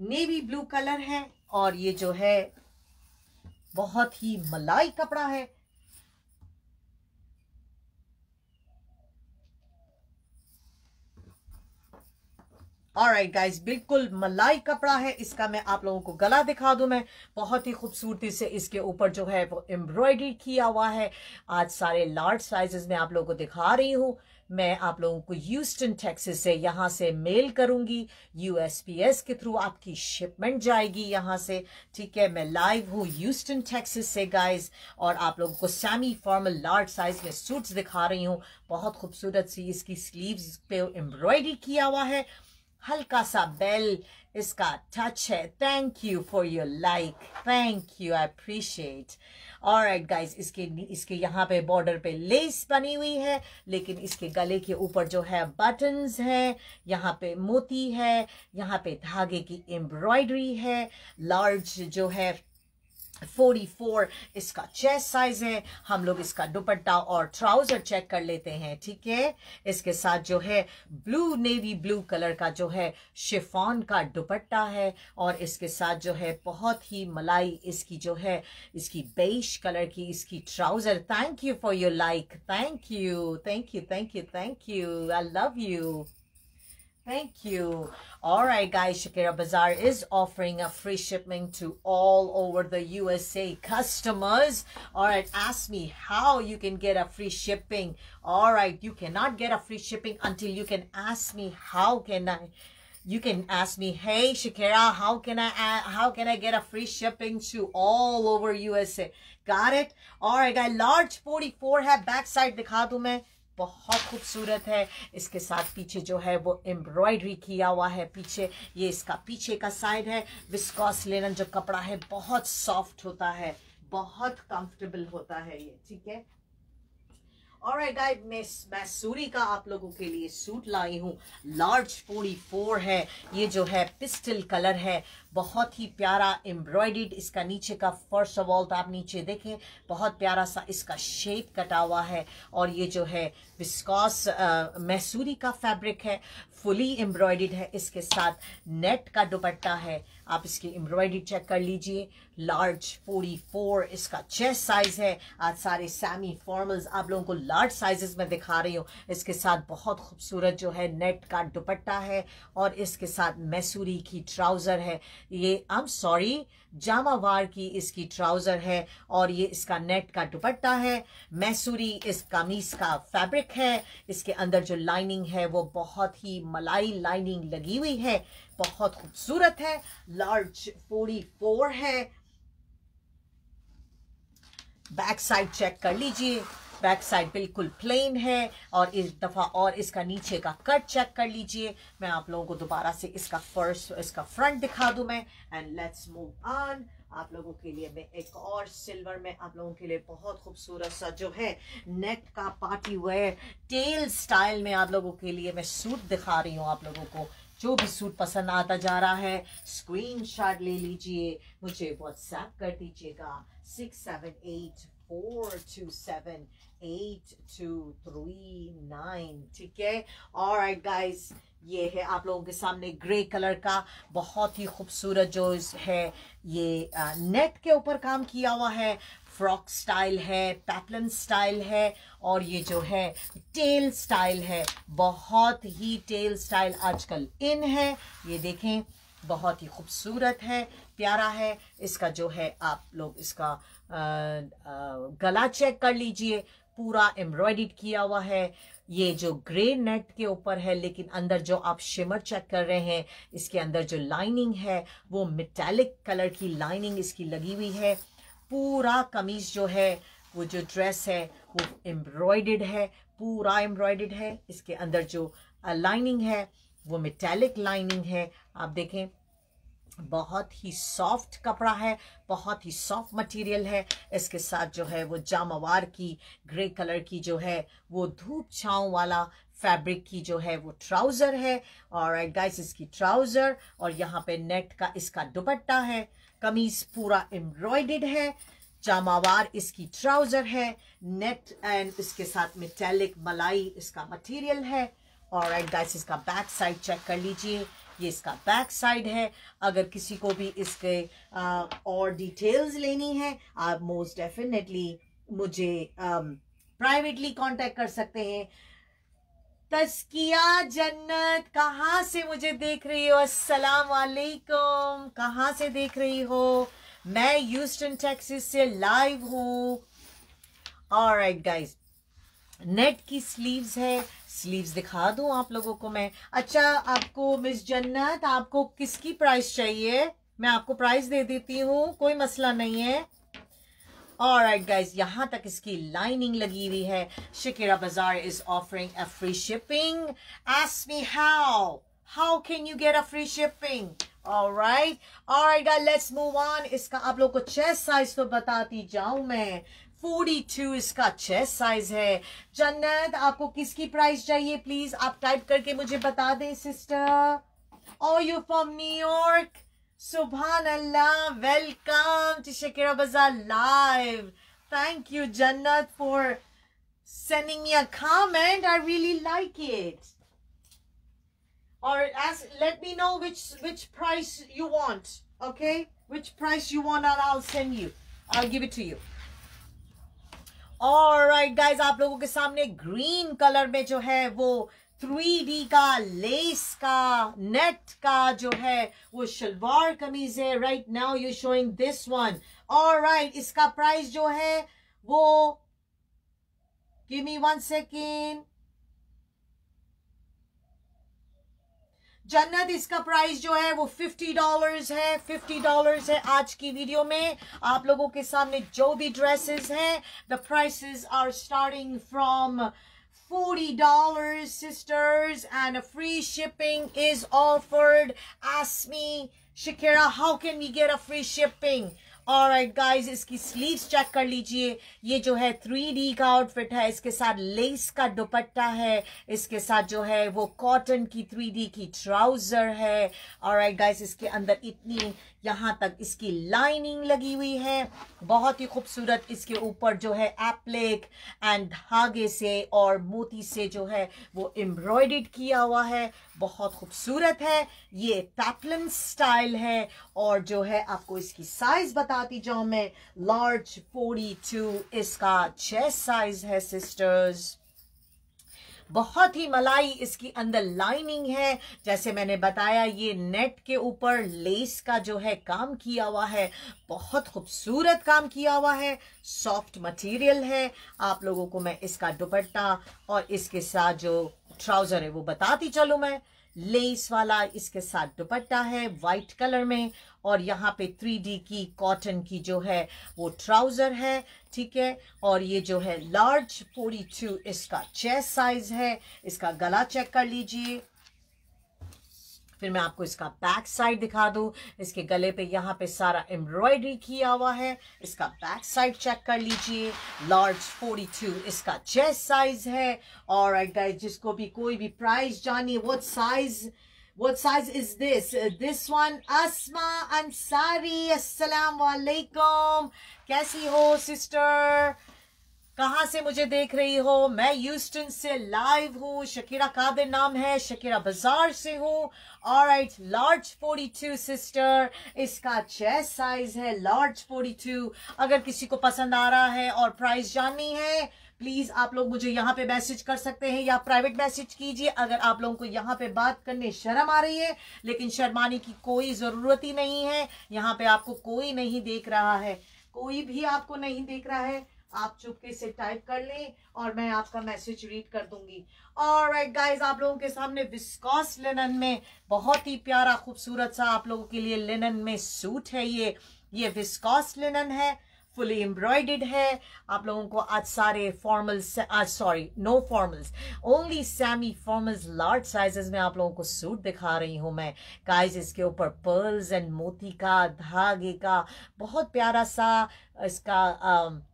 नेवी ब्लू कलर है और ये जो है बहुत ही मलाई कपड़ा है और राइट गाइज बिल्कुल मलाई कपड़ा है इसका मैं आप लोगों को गला दिखा दूं मैं बहुत ही खूबसूरती से इसके ऊपर जो है वो एम्ब्रॉयडरी किया हुआ है आज सारे लार्ज साइजेस में आप लोगों को दिखा रही हूँ मैं आप लोगों को यूस्टन टेक्सिस से यहाँ से मेल करूंगी यूएसपीएस के थ्रू आपकी शिपमेंट जाएगी यहाँ से ठीक है मैं लाइव हूँ यूस्टन टेक्सिस से गाइस और आप लोगों को सेमी फॉर्मल लार्ज साइज में सूट्स दिखा रही हूँ बहुत खूबसूरत सी इसकी स्लीव्स पे एम्ब्रॉयडरी किया हुआ है हल्का सा बेल इसका टच है thank you for your like thank you I appreciate all right guys इसके इसके यहाँ पे बॉर्डर पे लेस बनी हुई है लेकिन इसके गले के ऊपर जो है बटन्स है यहाँ पे मोती है यहाँ पे धागे की एम्ब्रॉयडरी है लार्ज जो है फोर्टी फोर इसका चेस्ट साइज है हम लोग इसका दुपट्टा और ट्राउजर चेक कर लेते हैं ठीक है इसके साथ जो है ब्लू नेवी ब्लू कलर का जो है शिफॉन का दुपट्टा है और इसके साथ जो है बहुत ही मलाई इसकी जो है इसकी बेश कलर की इसकी trouser thank you for your like thank you thank you thank you thank you I love you Thank you. All right, guys, Shakira Bazaar is offering a free shipping to all over the USA customers. All right, ask me how you can get a free shipping. All right, you cannot get a free shipping until you can ask me how can I you can ask me, "Hey Shakira, how can I uh, how can I get a free shipping to all over USA?" Got it? All right, guys, large 44 है backside. the दिखा दूं मैं बहुत खूबसूरत है इसके साथ पीछे जो है वो एम्ब्रॉयडरी किया हुआ है पीछे ये इसका पीछे का साइड है विस्कॉस लेनन जो कपड़ा है बहुत सॉफ्ट होता है बहुत कंफर्टेबल होता है ये ठीक है और गाइस मैं मैसूरी का आप लोगों के लिए सूट लाई हूँ लार्ज पूरी फोर है ये जो है पिस्टल कलर है बहुत ही प्यारा एम्ब्रॉयड इसका नीचे का फर्स्ट ऑफ ऑल तो आप नीचे देखें बहुत प्यारा सा इसका शेप कटा हुआ है और ये जो है विस्कॉस मैसूरी का फैब्रिक है फुली एम्ब्रॉयडेड है इसके साथ नेट का दुपट्टा है आप इसकी एम्ब्रॉयडरी चेक कर लीजिए लार्ज 44 इसका चेस्ट साइज है आज सारे सैमी फॉर्मल्स आप लोगों को लार्ज साइजेस में दिखा रही हूँ इसके साथ बहुत खूबसूरत जो है नेट का दुपट्टा है और इसके साथ मैसूरी की ट्राउज़र है ये आई एम सॉरी जामावार की इसकी ट्राउज़र है और ये इसका नेट का दुपट्टा है मैसूरी इस कमीज का फैब्रिक है इसके अंदर जो लाइनिंग है वो बहुत ही मलाई लाइनिंग लगी हुई है बहुत खूबसूरत है लार्ज फोर्टी फोर है बैक साइड चेक कर लीजिए बैक साइड बिल्कुल प्लेन है और इस दफ़ा और इसका नीचे का कट चेक कर लीजिए मैं आप लोगों को दोबारा से इसका फर्स्ट इसका फ्रंट दिखा दूँ मैं एंड लेट्स मूव ऑन आप लोगों के लिए मैं एक और सिल्वर में आप लोगों के लिए बहुत खूबसूरत सा जो है नेक का पार्टी वेयर टेल स्टाइल में आप लोगों के लिए मैं सूट दिखा रही हूँ आप लोगों को जो भी सूट पसंद आता जा रहा है स्क्रीनशॉट ले लीजिए मुझे व्हाट्सएप कर दीजिएगा six seven eight four two seven eight two three nine ठीक है और गाइज ये है आप लोगों के सामने ग्रे कलर का बहुत ही खूबसूरत जो है ये नेट के ऊपर काम किया हुआ है फ्रॉक स्टाइल है पैपलन स्टाइल है और ये जो है टेल स्टाइल है बहुत ही टेल स्टाइल आजकल इन है ये देखें बहुत ही खूबसूरत है प्यारा है इसका जो है आप लोग इसका गला चेक कर लीजिए पूरा एम्ब्रॉयड किया हुआ है ये जो ग्रे नेट के ऊपर है लेकिन अंदर जो आप शिमर चेक कर रहे हैं इसके अंदर जो लाइनिंग है वो मेटालिक कलर की लाइनिंग इसकी लगी हुई है पूरा कमीज जो है वो जो ड्रेस है वो एम्ब्रॉयड है पूरा एम्ब्रॉयड है इसके अंदर जो लाइनिंग है वो मेटेलिक लाइनिंग है आप देखें बहुत ही सॉफ्ट कपड़ा है बहुत ही सॉफ्ट मटेरियल है इसके साथ जो है वो जामावार की ग्रे कलर की जो है वो धूप छाँव वाला फैब्रिक की जो है वो ट्राउज़र है और गाइस इसकी ट्राउज़र और यहाँ पे नेट का इसका दुपट्टा है कमीज़ पूरा एम्ब्रॉयड है जामावार इसकी ट्राउज़र है नेट एंड इसके साथ मेटेलिक मलाई इसका मटेरियल है और गाइस इसका बैक साइड चेक कर लीजिए ये इसका बैक साइड है अगर किसी को भी इसके आ, और डिटेल्स लेनी है आप मोस्ट डेफिनेटली मुझे प्राइवेटली um, कांटेक्ट कर सकते हैं तस्किया जन्नत कहाँ से मुझे देख रही हो अस्सलाम वालेकुम कहाँ से देख रही हो मैं यूस्टन टेक्सिस से लाइव हूँ और गाइस नेट की स्लीव्स है स्लीव्स दिखा दूं आप लोगों को मैं अच्छा आपको मिस जन्नत आपको किसकी प्राइस चाहिए मैं आपको प्राइस दे देती हूँ कोई मसला नहीं है और राइट गाइज यहाँ तक इसकी लाइनिंग लगी हुई है Shakira Bazaar is offering a free shipping ask me how how can you get a free shipping All right, guys, let's move on इसका आप लोग को चेस्ट साइज तो बताती जाऊं मैं फोर्टी टू इसका चेस्ट साइज है जन्नत आपको किसकी प्राइस चाहिए प्लीज आप टाइप करके मुझे बता दें सिस्टर और यू फ्रॉम न्यूयॉर्क सुबहान अल्लाह welcome to Shakira Bazaar live thank you jannat for sending me a comment i really like it or ask let me know which which price you want okay which price you want and i'll send you i'll give it to you all right guys आप लोगों के सामने green colour में जो है वो three का less का नेट का जो है वो शलवार कमीज है right now you showing this one all right इसका प्राइस जो है वो गिव मी वन सेकेंड जन्नत इसका प्राइस जो है वो फिफ्टी डॉलर्स है फिफ्टी डॉलर्स है आज की वीडियो में आप लोगों के सामने जो भी ड्रेसेस हैं the prices are starting from $40 dollars sisters and free shipping is offered ask me shakira how can we get a free shipping और गाइज इसकी स्लीव्स चेक कर लीजिए ये जो है थ्री डी का आउटफिट है इसके साथ लेस का दुपट्टा है इसके साथ जो है वो कॉटन की थ्री डी की ट्राउज़र है और गाइज इसके अंदर इतनी यहाँ तक इसकी लाइनिंग लगी हुई है बहुत ही खूबसूरत इसके ऊपर जो है एप्लेक एंड धागे से और मोती से जो है वो एम्ब्रॉयड किया हुआ है बहुत खूबसूरत है ये पैपलन स्टाइल है और जो है आपको इसकी साइज बताती जाऊँ मैं लार्ज फोर्टी टू इसका चेस्ट साइज है सिस्टर्स बहुत ही मलाई इसकी अंदर लाइनिंग है जैसे मैंने बताया ये नेट के ऊपर लेस का जो है काम किया हुआ है बहुत खूबसूरत काम किया हुआ है सॉफ्ट मटेरियल है आप लोगों को मैं इसका दुपट्टा और इसके साथ जो ट्राउज़र है वो बताती चलू मैं लेस वाला इसके साथ दुपट्टा है वाइट कलर में और यहाँ पे थ्री डी की कॉटन की जो है वो ट्राउज़र है ठीक है और ये जो है लार्ज फोर्टी इसका चेस्ट साइज़ है इसका गला चेक कर लीजिए फिर मैं आपको इसका बैक साइड दिखा दूँ इसके गले पे यहाँ पे सारा एम्ब्रॉयडरी किया हुआ है इसका बैक साइड चेक कर लीजिए लार्ज 42 इसका चेस्ट साइज है और गाइस जिसको भी कोई भी प्राइस जानिए वो size What size is this? This one, Asma Ansari. Assalamu alaikum. Kaisi ho, sister? कहाँ से मुझे देख रही हो मैं यूस्टन से लाइव हूँ शकीरा कादिर नाम है शकीरा बाजार से हूँ और right large forty two sister इसका चेस्ट साइज है लार्ज फोर्टी टू अगर किसी को पसंद आ रहा है और प्राइस जाननी है प्लीज आप लोग मुझे यहाँ पे मैसेज कर सकते हैं या प्राइवेट मैसेज कीजिए अगर आप लोगों को यहाँ पे बात करने शर्म आ रही है लेकिन शर्माने की कोई जरूरत ही नहीं है यहाँ पे आपको कोई नहीं देख रहा है कोई भी आपको नहीं देख रहा है आप चुपके से टाइप कर लें और मैं आपका मैसेज रीड कर दूंगी और राइट गाइज आप लोगों के सामने विस्कॉस लेनन में बहुत ही प्यारा खूबसूरत सा आप लोगों के लिए लिनन में सूट है ये ये विस्कॉस लेनन है फुली एम्ब्रॉयडेड है आप लोगों को आज सारे फॉर्मल्स आज sorry no formals only semi formals large sizes में आप लोगों को सूट दिखा रही हूँ मैं गाइज इसके ऊपर पर्ल्स एंड मोती का धागे का बहुत प्यारा सा इसका uh,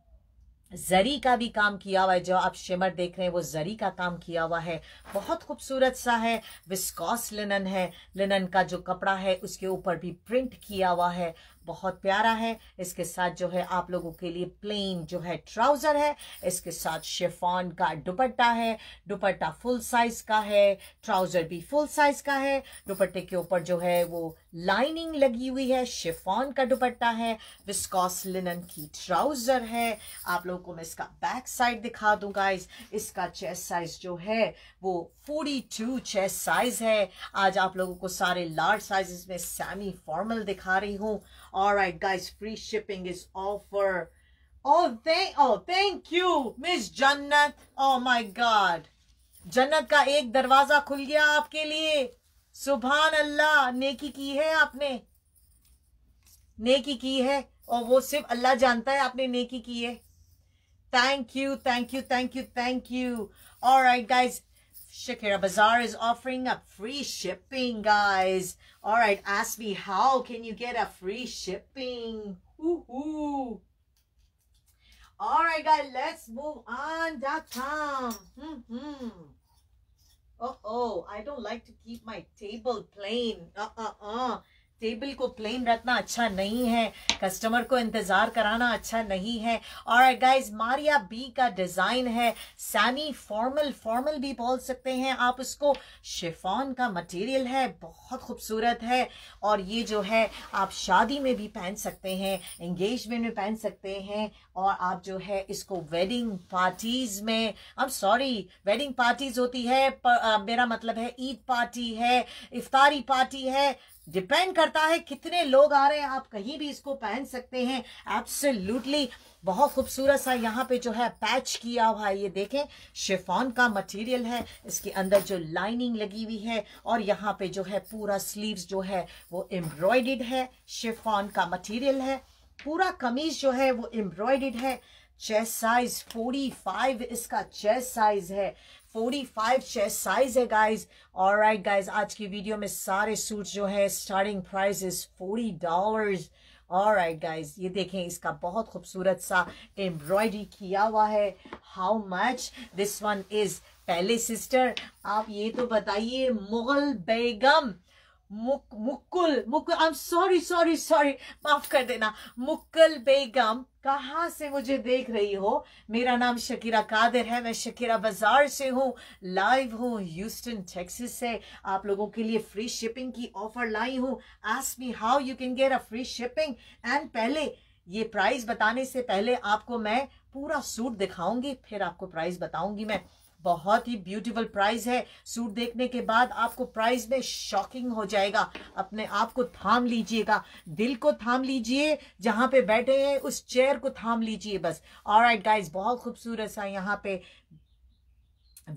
जरी का भी काम किया हुआ है जो आप शिमर देख रहे हैं वो जरी का काम किया हुआ है बहुत खूबसूरत सा है विस्कॉस लिनन है लिनन का जो कपड़ा है उसके ऊपर भी प्रिंट किया हुआ है बहुत प्यारा है इसके साथ जो है आप लोगों के लिए प्लेन जो है ट्राउज़र है इसके साथ शेफॉन का दुपट्टा है दुपट्टा फुल साइज़ का है ट्राउज़र भी फुल साइज़ का है दुपट्टे के ऊपर जो है वो लाइनिंग लगी हुई है शिफॉन का दुपट्टा है विस्कॉस लिनन की ट्राउज़र है आप लोगों को मैं इसका बैक साइड दिखा दूँ गाइज इसका चेस्ट साइज जो है वो 42 चेस्ट साइज है आज आप लोगों को सारे लार्ज साइजेस में सेमी फॉर्मल दिखा रही हूं all right guys free shipping is offer Oh, thank, oh, thank you, Miss Jannat. Oh जन्नत का एक दरवाजा खुल गया आपके लिए सुबहान अल्लाह नेकी की है आपने नेकी की है और वो सिर्फ अल्लाह जानता है आपने नेकी की है thank you thank you thank you thank you और right guys Shakira Bazaar is offering up free shipping, guys. All right, ask me how can you get a free shipping? Woohoo! All right, guys, let's move on. Dot com. Mm -hmm. Uh-oh, I don't like to keep my table plain. Uh-uh-uh. Table को plain रखना अच्छा नहीं है customer को इंतज़ार कराना अच्छा नहीं है और गाइज मारिया बी का डिज़ाइन है सैमी फॉर्मल फॉर्मल भी बोल सकते हैं आप उसको शिफॉन का मटेरियल है बहुत खूबसूरत है और ये जो है आप शादी में भी पहन सकते हैं एंगेजमेंट में पहन सकते हैं और आप जो है इसको वेडिंग पार्टीज़ में अब सॉरी वेडिंग पार्टीज़ होती है पर, आ, मेरा मतलब है ईद पार्टी है इफ्तारी पार्टी है डिपेंड करता है कितने लोग आ रहे हैं आप कहीं भी इसको पहन सकते हैं एब्सोल्युटली बहुत खूबसूरत सा यहाँ पे जो है पैच किया हुआ है ये देखें शेफॉन का मटेरियल है इसके अंदर जो लाइनिंग लगी हुई है और यहाँ पे जो है पूरा स्लीव्स जो है वो एम्ब्रॉयडेड है शेफॉन का मटेरियल है पूरा कमीज जो है वो एम्ब्रॉयडेड है चेस्ट साइज 45 इसका चेस्ट साइज है 45 चेस्ट साइज है गाइस और राइट गाइज आज की वीडियो में सारे सूट जो है starting price is forty dollars और राइट गाइज ये देखें इसका बहुत खूबसूरत सा एम्ब्रॉयडरी किया हुआ है how much this one is पहले सिस्टर आप ये तो बताइए मुगल बेगम मुक Mukul Mukul I am sorry sorry sorry माफ कर देना मुक्कल बेगम कहाँ से मुझे देख रही हो मेरा नाम शकीरा कादिर है मैं शकीरा बाजार से हूँ लाइव हूँ ह्यूस्टन टेक्सिस से आप लोगों के लिए फ्री शिपिंग की ऑफर लाई हूँ ask me how you can get a free shipping and पहले ये प्राइस बताने से पहले आपको मैं पूरा सूट दिखाऊंगी फिर आपको प्राइस बताऊंगी मैं बहुत ही ब्यूटीफुल प्राइस है सूट देखने के बाद आपको प्राइस में शॉकिंग हो जाएगा अपने आप को थाम लीजिएगा दिल को थाम लीजिए जहां पे बैठे हैं उस चेयर को थाम लीजिए बस और राइट गाइज बहुत खूबसूरत सा यहाँ पे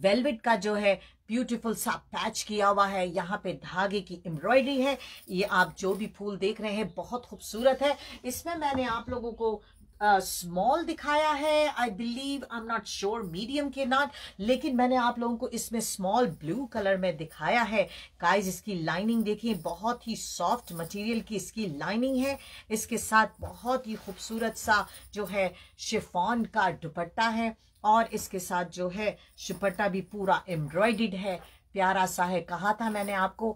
वेलवेट का जो है ब्यूटीफुल सा पैच किया हुआ है यहाँ पे धागे की एम्ब्रॉयडरी है ये आप जो भी फूल देख रहे हैं बहुत खूबसूरत है इसमें मैंने आप लोगों को स्मॉल uh, दिखाया है I believe I am not sure medium के नॉट लेकिन मैंने आप लोगों को इसमें स्मॉल ब्लू कलर में दिखाया है गाइस इसकी लाइनिंग देखिए बहुत ही सॉफ्ट मटेरियल की इसकी लाइनिंग है इसके साथ बहुत ही खूबसूरत सा जो है शिफॉन का दुपट्टा है और इसके साथ जो है दुपट्टा भी पूरा एम्ब्रॉयड है प्यारा सा है कहा था मैंने आपको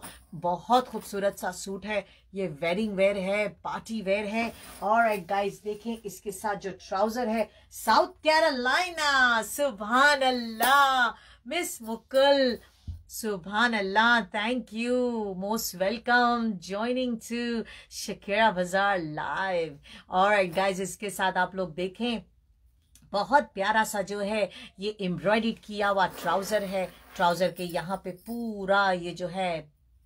बहुत खूबसूरत सा सूट है ये वेडिंग वेयर है पार्टी वेयर है और एक गाइज देखें इसके साथ जो ट्राउजर है साउथ लाइना सुबहान अल्लाह मिस मुकुल सुबहान अल्लाह thank you most welcome joining to Shakira Bazaar live और गाइज इसके साथ आप लोग देखें बहुत प्यारा सा जो है ये एम्ब्रॉयड किया हुआ ट्राउज़र है ट्राउज़र के यहाँ पे पूरा ये जो है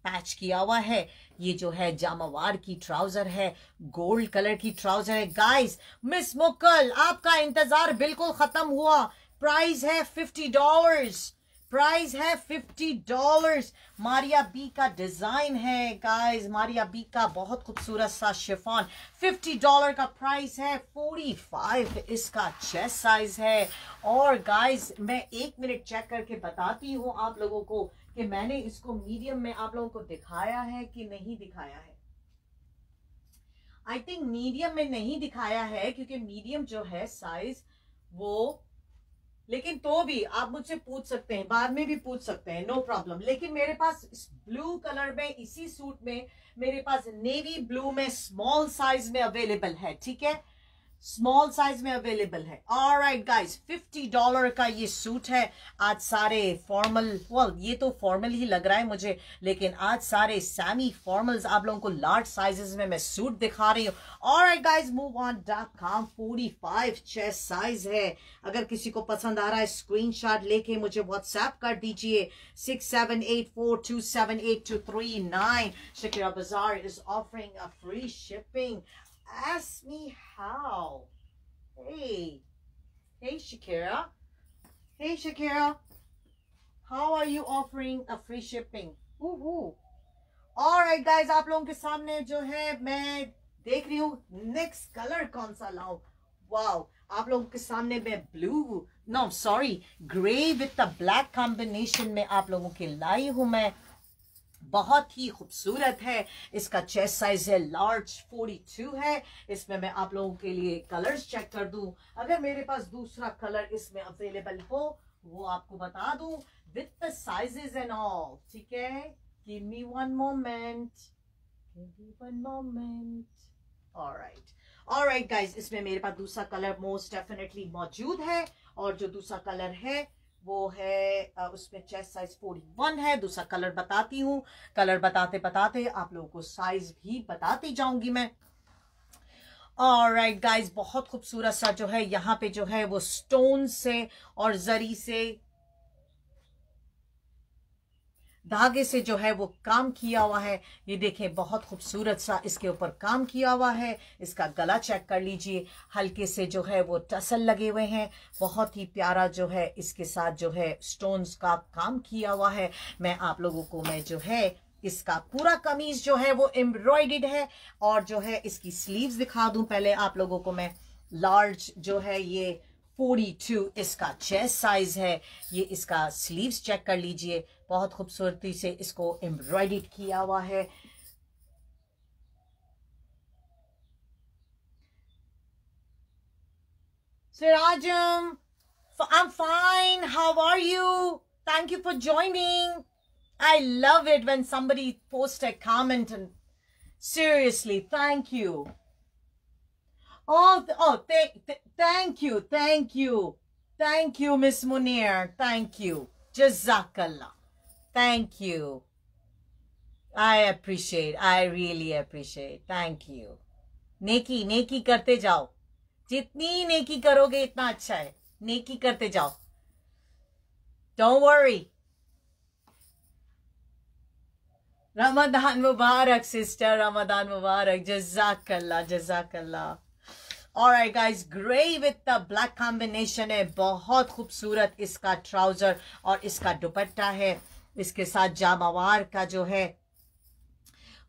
पैच किया हुआ है ये जो है जामावार की ट्राउजर है गोल्ड कलर की ट्राउजर है गाइस मिस मुकल आपका इंतजार बिल्कुल खत्म हुआ प्राइस है फिफ्टी डॉलर्स प्राइस है फिफ्टी डॉलर्स मारिया बी का डिजाइन है गाइस मारिया बी का बहुत खूबसूरत सा शिफॉन फिफ्टी डॉलर का प्राइस है फोर्टी फाइव इसका चेस्ट साइज है और गाइस मैं एक मिनट चेक करके बताती हूँ आप लोगों को कि मैंने इसको मीडियम में आप लोगों को दिखाया है कि नहीं दिखाया है आई थिंक मीडियम में नहीं दिखाया है क्योंकि मीडियम जो है साइज वो लेकिन तो भी आप मुझसे पूछ सकते हैं बाद में भी पूछ सकते हैं नो प्रॉब्लम लेकिन मेरे पास ब्लू कलर में इसी सूट में मेरे पास नेवी ब्लू में स्मॉल साइज में अवेलेबल है ठीक है स्मॉल साइज में अवेलेबल है और राइट गाइज फिफ्टी डॉलर का ये सूट है आज सारे फॉर्मल वेल ये तो फॉर्मल ही लग रहा है मुझे लेकिन आज सारे सैमी फॉर्मल्स आप लोगों को लार्ज साइजेस में मैं सूट दिखा रही हूँ और right guys move on dot com forty five chest size है अगर किसी को पसंद आ रहा है स्क्रीन शॉट लेके मुझे व्हाट्सएप कर दीजिए six seven eight four two seven eight two three nine Shakira Bazaar is offering free shipping ask me how. Hey. Hey, Shakira. Hey, Shakira. How are you offering a free shipping? Woohoo. Alright guys, आप लोगों के सामने जो है मैं देख रही हूँ नेक्स्ट कलर कौन सा लाऊं वाओ आप लोगों के सामने मैं blue no sorry grey with the black combination में आप लोगों के लाई हूँ मैं बहुत ही खूबसूरत है इसका चेस्ट साइज है लार्ज 42 है इसमें मैं आप लोगों के लिए कलर्स चेक कर दूं अगर मेरे पास दूसरा कलर इसमें अवेलेबल हो वो आपको बता दूं with the sizes and all ठीक है give me one moment give me one moment alright alright guys इसमें मेरे पास दूसरा कलर मोस्ट डेफिनेटली मौजूद है और जो दूसरा कलर है वो है उसमें चेस्ट साइज फोर्टी वन है दूसरा कलर बताती हूँ कलर बताते बताते आप लोगों को साइज भी बताती जाऊंगी मैं और राइट गाइज बहुत खूबसूरत सा जो है यहाँ पे जो है वो स्टोन से और जरी से धागे से जो है वो काम किया हुआ है ये देखें बहुत खूबसूरत सा इसके ऊपर काम किया हुआ है इसका गला चेक कर लीजिए हल्के से जो है वो टसल लगे हुए हैं बहुत ही प्यारा जो है इसके साथ जो है स्टोन्स का काम किया हुआ है मैं आप लोगों को मैं जो है इसका पूरा कमीज जो है वो एम्ब्रॉयडेड है और जो है इसकी स्लीव्स दिखा दूं पहले आप लोगों को मैं लार्ज जो है ये फोर्टी इसका चेस्ट साइज है ये इसका स्लीव चेक कर लीजिए बहुत खूबसूरती से इसको एम्ब्रॉयड किया हुआ है सिराजम I am fine how are you thank you for joining I love it when somebody post a comment seriously thank you Oh, oh, th th thank you, thank you. Thank you, Miss Munir. Thank you. Jazakallah. Thank you. I appreciate. I really appreciate. Thank you. Neki, neki karte jao. Jitni neki karoge, itna acha hai. Neki karte jao. Don't worry. Ramadan Mubarak, sister. Ramadan Mubarak. Jazakallah, jazakallah. और आई guys grey with the black combination है बहुत खूबसूरत इसका trouser और इसका दुपट्टा है इसके साथ जामावार का जो है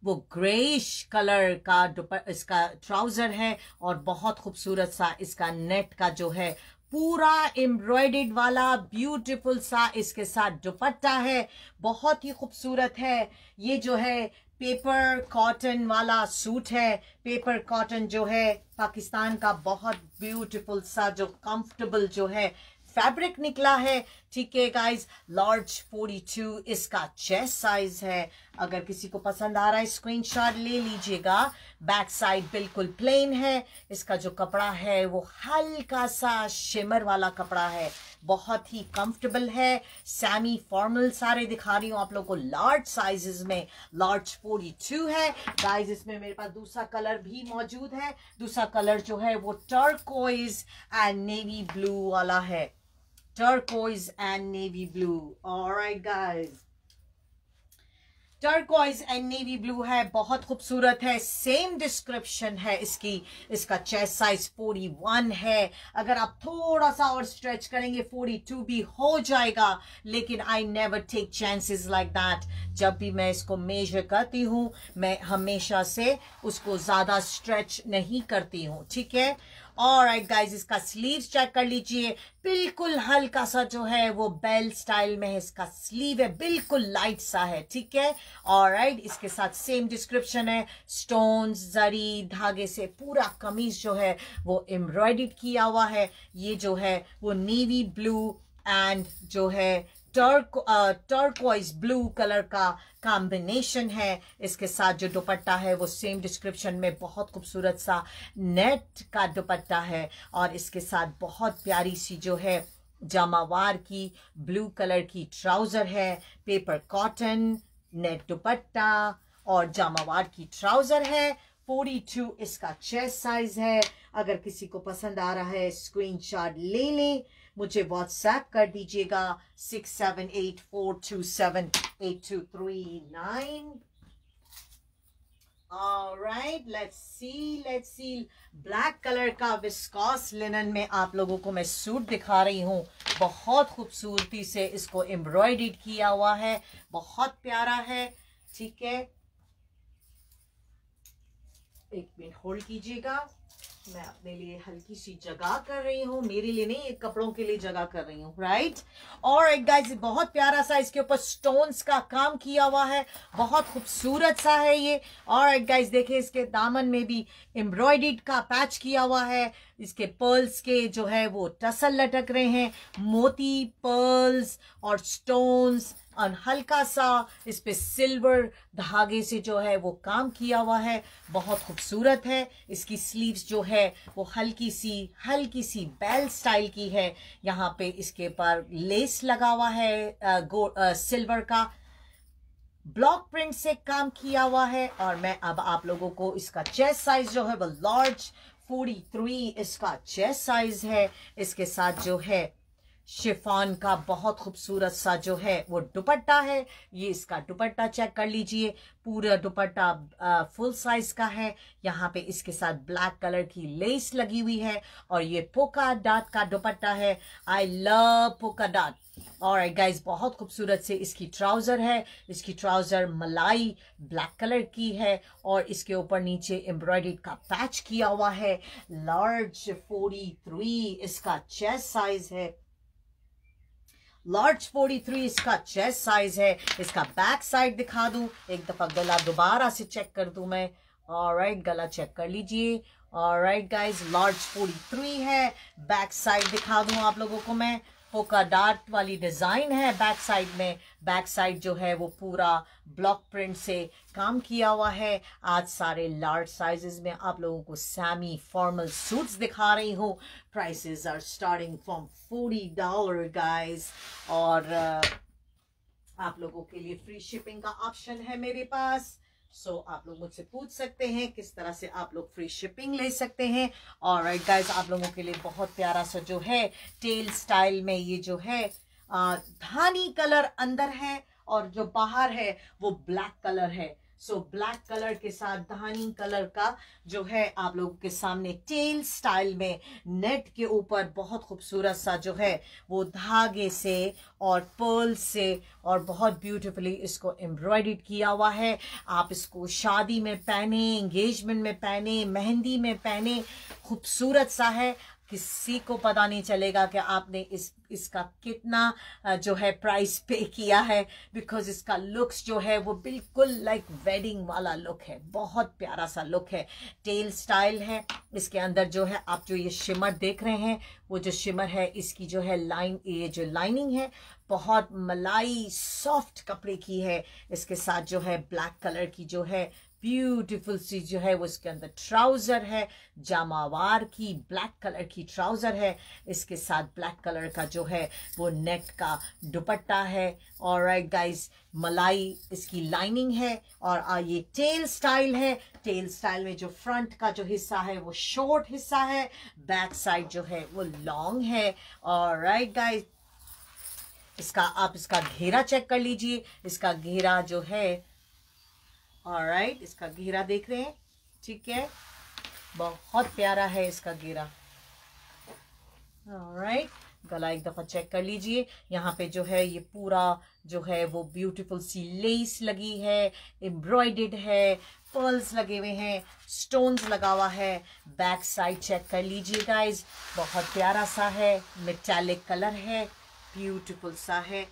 वो ग्रेश कलर का इसका ट्राउजर है और बहुत खूबसूरत सा इसका नेट का जो है पूरा एम्ब्रॉयडेड वाला ब्यूटीफुल सा इसके साथ दुपट्टा है बहुत ही खूबसूरत है ये जो है पेपर कॉटन वाला सूट है पेपर कॉटन जो है पाकिस्तान का बहुत ब्यूटीफुल सा जो कंफर्टेबल जो है फैब्रिक निकला है ठीक है गाइज लार्ज 42 इसका चेस्ट साइज है अगर किसी को पसंद आ रहा है स्क्रीनशॉट ले लीजिएगा बैक साइड बिल्कुल प्लेन है इसका जो कपड़ा है वो हल्का सा शिमर वाला कपड़ा है बहुत ही कंफर्टेबल है सेमी फॉर्मल सारे दिखा रही हूँ आप लोग को लार्ज साइजेस में लार्ज 42 है गाइज इसमें मेरे पास दूसरा कलर भी मौजूद है दूसरा कलर जो है वो टर्कोइज एंड नेवी ब्लू वाला है turquoise and navy blue all right guys turquoise and navy blue है बहुत खूबसूरत है सेम डिस्क्रिप्शन है इसकी इसका चेस्ट साइज 41 है अगर आप थोड़ा सा और स्ट्रेच करेंगे 42 भी हो जाएगा लेकिन I never take chances like that जब भी मैं इसको मेजर करती हूँ मैं हमेशा से उसको ज़्यादा स्ट्रेच नहीं करती हूँ ठीक है और राइट गाइज इसका स्लीव चेक कर लीजिए बिल्कुल हल्का सा जो है वो बेल स्टाइल में है इसका स्लीव है बिल्कुल लाइट सा है ठीक है और राइट इसके साथ सेम डिस्क्रिप्शन है स्टोन जरी धागे से पूरा कमीज जो है वो एम्ब्रॉयड किया हुआ है ये जो है वो नेवी ब्लू एंड जो है टर्क टर्कवाइज ब्लू कलर का कॉम्बिनेशन है इसके साथ जो दुपट्टा है वो सेम डिस्क्रिप्शन में बहुत खूबसूरत सा नेट का दुपट्टा है और इसके साथ बहुत प्यारी सी जो है जामावार की ब्लू कलर की ट्राउज़र है पेपर कॉटन नेट दुपट्टा और जामावार की ट्राउज़र है 42 इसका चेस्ट साइज है अगर किसी को पसंद आ रहा है स्क्रीनशॉट ले लें मुझे व्हाट्सएप कर दीजिएगा six seven eight four two seven eight two three nine right, let's see let's see. Black colour का विस्कॉस लिनन में आप लोगों को मैं सूट दिखा रही हूँ बहुत खूबसूरती से इसको एम्ब्रॉयड किया हुआ है बहुत प्यारा है ठीक है एक मिनट होल्ड कीजिएगा मैं अपने लिए हल्की सी जगह कर रही हूँ मेरे लिए नहीं कपड़ों के लिए जगह कर रही हूँ राइट और एक गाइज बहुत प्यारा सा इसके ऊपर स्टोन्स का काम किया हुआ है बहुत खूबसूरत सा है ये और एक गाइज देखे इसके दामन में भी एम्ब्रॉयड का पैच किया हुआ है इसके पर्ल्स के जो है वो टसल लटक रहे हैं मोती पर्ल्स और स्टोन्स और हल्का सा इस पे सिल्वर धागे से जो है वो काम किया हुआ है बहुत खूबसूरत है इसकी स्लीव्स जो है वो हल्की सी हल्की सी बेल स्टाइल की है यहाँ पे इसके पर लेस लगा हुआ है गो आ, सिल्वर का ब्लॉक प्रिंट से काम किया हुआ है और मैं अब आप लोगों को इसका चेस्ट साइज जो है वो लार्ज 43 इसका चेस्ट साइज है इसके साथ जो है शिफॉन का बहुत खूबसूरत सा जो है वो दुपट्टा है ये इसका दुपट्टा चेक कर लीजिए पूरा दुपट्टा फुल साइज का है यहाँ पे इसके साथ ब्लैक कलर की लेस लगी हुई है और ये पोका डाट का दुपट्टा है आई लव पोका डाट और गाइज बहुत खूबसूरत से इसकी ट्राउज़र है इसकी ट्राउज़र मलाई ब्लैक कलर की है और इसके ऊपर नीचे एम्ब्रॉयडरी का पैच किया हुआ है लार्ज फोर्टी इसका चेस्ट साइज है लार्ज 43 इसका चेस्ट साइज है इसका बैक साइड दिखा दू एक दफा गला दोबारा से चेक कर दू मैं और राइट गला चेक कर लीजिए और राइट गाइज लार्ज 43 है बैक साइड दिखा दू आप लोगों को मैं पोका डार्ट वाली डिज़ाइन है बैक साइड में बैक साइड जो है वो पूरा ब्लॉक प्रिंट से काम किया हुआ है आज सारे लार्ज साइजेस में आप लोगों को सैमी फॉर्मल सूट्स दिखा रही हूँ prices are starting from forty dollar guys और आप लोगों के लिए फ्री शिपिंग का ऑप्शन है मेरे पास सो so, आप लोग मुझसे पूछ सकते हैं किस तरह से आप लोग फ्री शिपिंग ले सकते हैं और राइट गाइज आप लोगों के लिए बहुत प्यारा सा जो है टेल स्टाइल में ये जो है धानी कलर अंदर है और जो बाहर है वो ब्लैक कलर है सो ब्लैक कलर के साथ धानी कलर का जो है आप लोगों के सामने टेल स्टाइल में नेट के ऊपर बहुत खूबसूरत सा जो है वो धागे से और पर्ल से और बहुत ब्यूटीफुली इसको एम्ब्रॉयड किया हुआ है आप इसको शादी में पहने एंगेजमेंट में पहने मेहंदी में पहने खूबसूरत सा है किसी को पता नहीं चलेगा कि आपने इस इसका कितना जो है प्राइस पे किया है बिकॉज इसका लुक्स जो है वो बिल्कुल लाइक वेडिंग वाला लुक है बहुत प्यारा सा लुक है टेल स्टाइल है इसके अंदर जो है आप जो ये शिमर देख रहे हैं वो जो शिमर है इसकी जो है लाइन ये जो लाइनिंग है बहुत मलाई सॉफ्ट कपड़े की है इसके साथ जो है ब्लैक कलर की जो है ब्यूटीफुल सी जो है वो इसके अंदर ट्राउज़र है जामावार की ब्लैक कलर की ट्राउज़र है इसके साथ ब्लैक कलर का जो है वो नेट का दुपट्टा है और राइट गाइज मलाई इसकी लाइनिंग है और ये टेल स्टाइल है टेल स्टाइल में जो फ्रंट का जो हिस्सा है वो शॉर्ट हिस्सा है बैक साइड जो है वो लॉन्ग है और राइट गाइज इसका आप इसका घेरा चेक कर लीजिए इसका घेरा जो है और राइट इसका घेरा देख रहे हैं ठीक है बहुत प्यारा है इसका घेरा राइट गला एक दफ़ा चेक कर लीजिए यहाँ पे जो है ये पूरा जो है वो ब्यूटीफुल सी लेस लगी है एम्ब्रॉयडेड है पर्ल्स लगे हुए हैं स्टोन्स लगा हुआ है बैक साइड चेक कर लीजिए गाइज बहुत प्यारा सा है मेटालिक कलर है ब्यूटीफुल सा है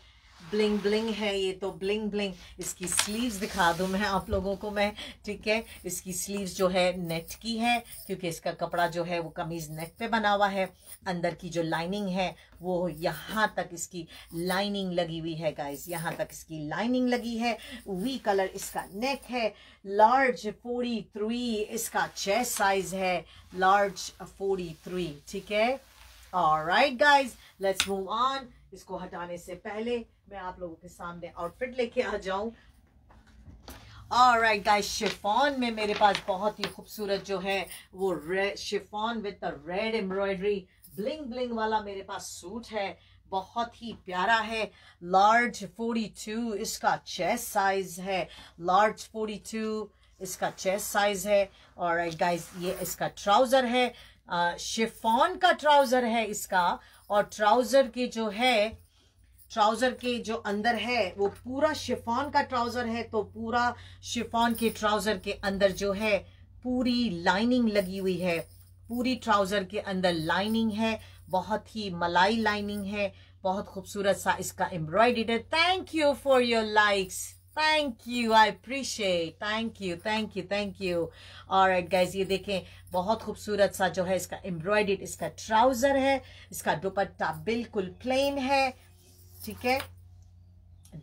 ब्लिंग ब्लिंग है ये तो ब्लिंग ब्लिंग इसकी स्लीव्स दिखा दूँ मैं आप लोगों को मैं ठीक है इसकी स्लीव्स जो है नेट की है क्योंकि इसका कपड़ा जो है वो कमीज़ नेट पे बना हुआ है अंदर की जो लाइनिंग है वो यहाँ तक इसकी लाइनिंग लगी हुई है गाइस यहाँ तक इसकी लाइनिंग लगी है वी कलर इसका नेक है लार्ज फोर्टी थ्री इसका चेस्ट साइज है लार्ज फोर्टी थ्री ठीक है और right guys let's move on इसको हटाने से पहले मैं आप लोगों के सामने आउटफिट लेके आ जाऊं और राइट गाइस शिफॉन में मेरे पास बहुत ही खूबसूरत जो है वो chiffon with red embroidery bling bling वाला मेरे पास सूट है बहुत ही प्यारा है लार्ज 42 इसका चेस्ट साइज है लार्ज 42 इसका चेस्ट साइज है और राइट गाइस ये इसका ट्राउजर है शिफॉन uh, का ट्राउजर है इसका और ट्राउजर के जो है ट्राउजर के जो अंदर है वो पूरा शिफॉन का ट्राउजर है तो पूरा शिफॉन के ट्राउजर के अंदर जो है पूरी लाइनिंग लगी हुई है पूरी ट्राउजर के अंदर लाइनिंग है बहुत ही मलाई लाइनिंग है बहुत खूबसूरत सा इसका एम्ब्रॉयडेड है thank you for your likes thank you I appreciate thank you thank you thank you और राइट गाइज ये देखें बहुत खूबसूरत सा जो है इसका एम्ब्रॉयडेड इसका ट्राउजर है इसका दुपट्टा बिल्कुल प्लेन है ठीक है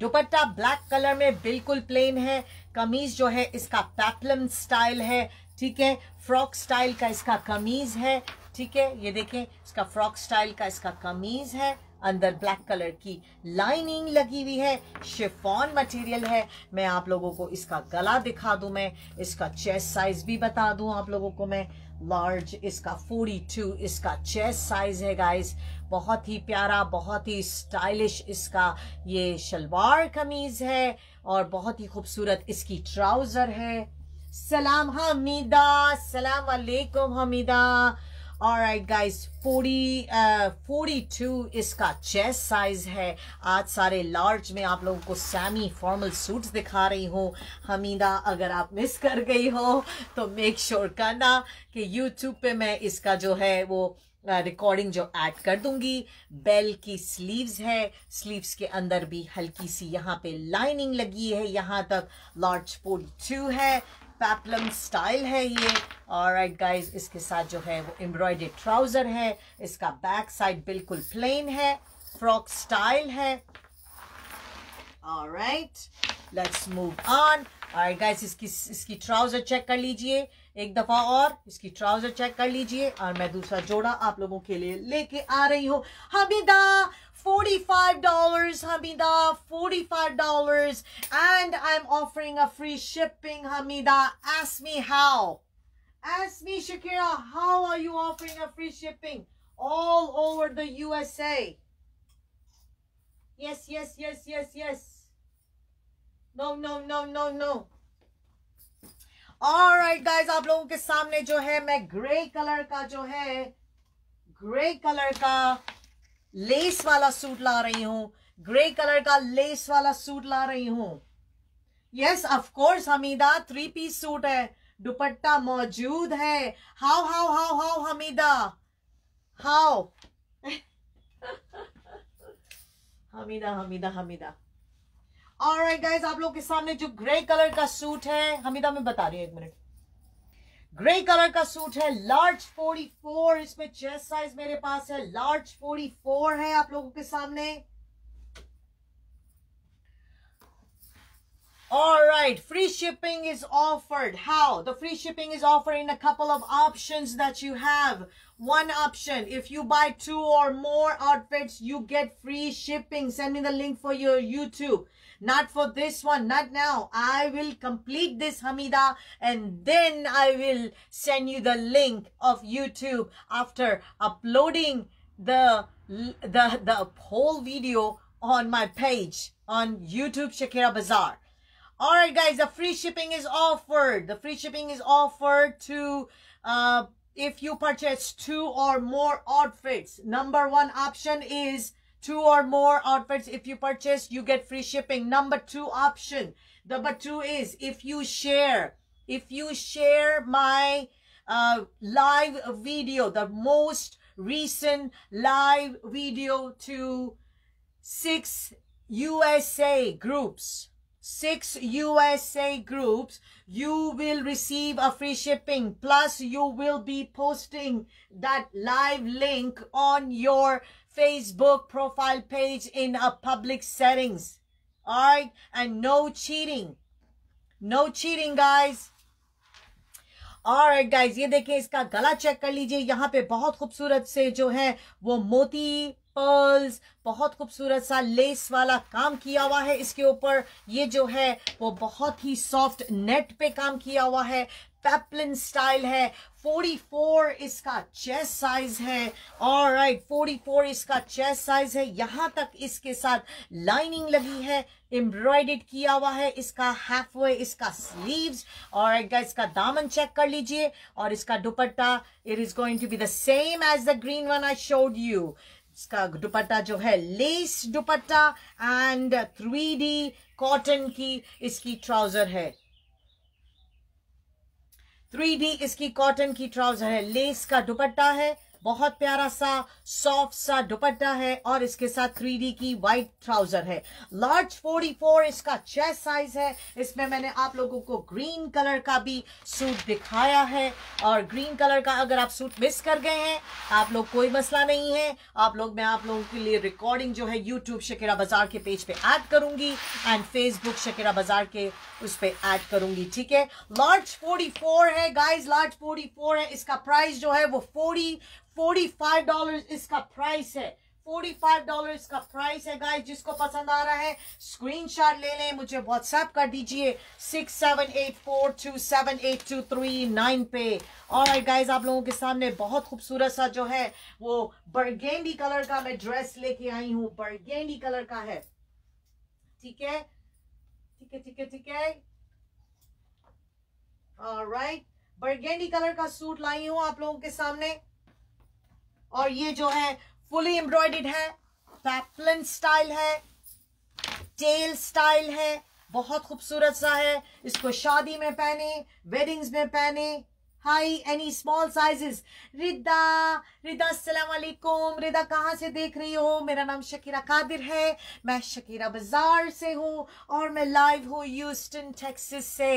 दुपट्टा ब्लैक कलर में बिल्कुल प्लेन है कमीज जो है इसका पैपलम स्टाइल है ठीक है फ्रॉक स्टाइल का इसका कमीज है ठीक है ये देखें इसका फ्रॉक स्टाइल का इसका कमीज है अंदर ब्लैक कलर की लाइनिंग लगी हुई है शिफॉन मटेरियल है मैं आप लोगों को इसका गला दिखा दूं मैं इसका चेस्ट साइज भी बता दूं आप लोगों को मैं लार्ज इसका 42 इसका चेस्ट साइज है गाइस बहुत ही प्यारा बहुत ही स्टाइलिश इसका ये शलवार कमीज है और बहुत ही खूबसूरत इसकी ट्राउजर है सलाम हमीदा सलाम वालेकुम हमीदा आई गाइज फोर्टी फोर्टी टू इसका चेस्ट साइज है आज सारे लार्ज में आप लोगों को सैमी फॉर्मल सूट दिखा रही हूँ हमीदा अगर आप मिस कर गई हो तो मेक श्योर sure करना कि यूट्यूब पे मैं इसका जो है वो रिकॉर्डिंग जो ऐड कर दूंगी बेल की स्लीव्स है स्लीव्स के अंदर भी हल्की सी यहाँ पे लाइनिंग लगी है यहाँ तक लार्ज पोल टू है पैपलम स्टाइल है ये और राइट गाइज इसके साथ जो है वो एम्ब्रॉयडेड ट्राउज़र है इसका बैक साइड बिल्कुल प्लेन है फ्रॉक स्टाइल है राइट लेट्स मूव ऑन और गाइज इसकी इसकी ट्राउज़र चेक कर लीजिए एक दफा और इसकी ट्राउजर चेक कर लीजिए और मैं दूसरा जोड़ा आप लोगों के लिए लेके आ रही हूँ Hamida forty five dollar Hamida forty five dollar and I am offering a free shipping Hamida ask me how ask me Shakira how are you offering a free shipping all over the USA yes yes yes yes yes no no no no no all right guys आप लोगों के सामने जो है मैं grey colour का जो है ग्रे कलर का लेस वाला सूट ला रही हूं ग्रे कलर का लेस वाला सूट ला रही हूं yes of course Hamida three piece suit है दुपट्टा मौजूद है how how how how Hamida how <laughs> Hamida Hamida Hamida All right, guys. आप लोग के सामने जो ग्रे कलर का सूट है हमिदा मैं बता रही हूँ एक मिनट ग्रे कलर का सूट है लार्ज 44 इसमें चेस्ट साइज मेरे पास है लार्ज 44 है आप लोगों के सामने All right, free shipping is offered. How? The free shipping is offered in a couple of options that you have. One option, if you buy two or more outfits, you get free shipping. Send me the link for your YouTube. Not for this one, not now. I will complete this, Hamida, and then I will send you the link of YouTube after uploading the, the, the whole video on my page on YouTube Shakira Bazaar. All right, guys, the free shipping is offered. The free shipping is offered to uh, if you purchase two or more outfits. Number one option is Two or more outfits if you purchase, you get free shipping. Number two option. Number two is if you share, if you share my uh, live video, the most recent live video to six USA groups, six USA groups, you will receive a free shipping. Plus, you will be posting that live link on your Facebook profile page in a public settings. All right. And no cheating. No cheating guys. और right, guys ये देखिए इसका गला check कर लीजिए यहाँ पे बहुत खूबसूरत से जो है वो मोती पर्ल्स बहुत खूबसूरत सा लेस वाला काम किया हुआ है इसके ऊपर ये जो है वो बहुत ही सॉफ्ट नेट पे काम किया हुआ है पेपलिन स्टाइल है 44 इसका चेस्ट साइज है और राइट फोर्टी इसका चेस्ट साइज है यहां तक इसके साथ लाइनिंग लगी है एम्ब्रॉयडेड किया हुआ है इसका हाफ वे इसका स्लीव्स और इसका दामन चेक कर लीजिए और इसका dupatta it is going to be the same as the green one I showed you इसका दुपट्टा जो है lace dupatta and three cotton की इसकी ट्राउजर है डी इसकी कॉटन की ट्राउजर है लेस का दुपट्टा है बहुत प्यारा सा सॉफ्ट सा दुपट्टा है और इसके साथ थ्री की वाइट ट्राउजर है लार्ज 44 इसका चेस्ट साइज है इसमें मैंने आप लोगों को ग्रीन कलर का भी सूट दिखाया है और ग्रीन कलर का अगर आप सूट मिस कर गए हैं आप लोग कोई मसला नहीं है आप लोग मैं आप लोगों के लिए रिकॉर्डिंग जो है यूट्यूब शकीरा बाजार के पेज पे ऐड करूंगी एंड फेसबुक शकीरा बाजार के उस पर ऐड करूंगी ठीक है लार्ज 44 है गाइज लार्ज 44 है इसका प्राइस जो है वो 40 फोर्टी फाइव डॉलर इसका प्राइस है फोर्टी फाइव डॉलर इसका प्राइस है गाइस जिसको पसंद आ रहा है स्क्रीनशॉट ले लें मुझे व्हाट्सएप कर दीजिए six seven eight four two seven eight two three nine पे और गाइस आप लोगों के सामने बहुत खूबसूरत सा जो है वो बर्गेंडी कलर का मैं ड्रेस लेके आई हूँ बर्गेंडी कलर का है ठीक है ठीक है ठीक है ठीक है राइट बर्गेंडी कलर का सूट लाई हूँ आप लोगों के सामने और ये जो है फुली एम्ब्रॉयडेड है पैपलन स्टाइल है टेल स्टाइल है बहुत खूबसूरत सा है इसको शादी में पहने वेडिंग्स में पहने hi any small sizes Rida Rida असलकुम रिदा कहाँ से देख रही हो मेरा नाम शकीरा कादिर है मैं शकीरा बाज़ार से हूँ और मैं लाइव हूँ यूस्टन टेक्सिस से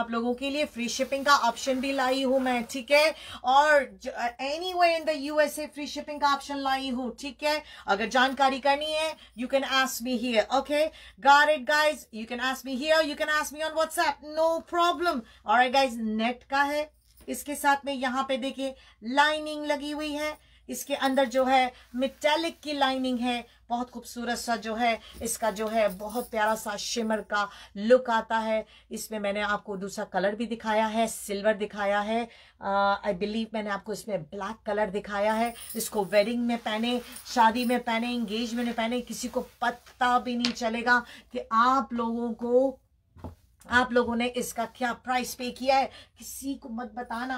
आप लोगों के लिए फ्री शिपिंग का ऑप्शन भी लाई हूँ मैं ठीक है और any way in the U S A free shipping का ऑप्शन लाई हूँ ठीक है अगर जानकारी करनी है you can ask me here okay got it guys you can ask me here you can ask me on WhatsApp no problem और गाइज नेट का है इसके साथ में यहाँ पे देखिए लाइनिंग लगी हुई है इसके अंदर जो है मिटेलिक की लाइनिंग है बहुत खूबसूरत सा जो है इसका जो है बहुत प्यारा सा शिमर का लुक आता है इसमें मैंने आपको दूसरा कलर भी दिखाया है सिल्वर दिखाया है आई बिलीव मैंने आपको इसमें ब्लैक कलर दिखाया है इसको वेडिंग में पहने शादी में पहने इंगेजमेंट में पहने किसी को पता भी नहीं चलेगा कि आप लोगों को आप लोगों ने इसका क्या प्राइस पे किया है किसी को मत बताना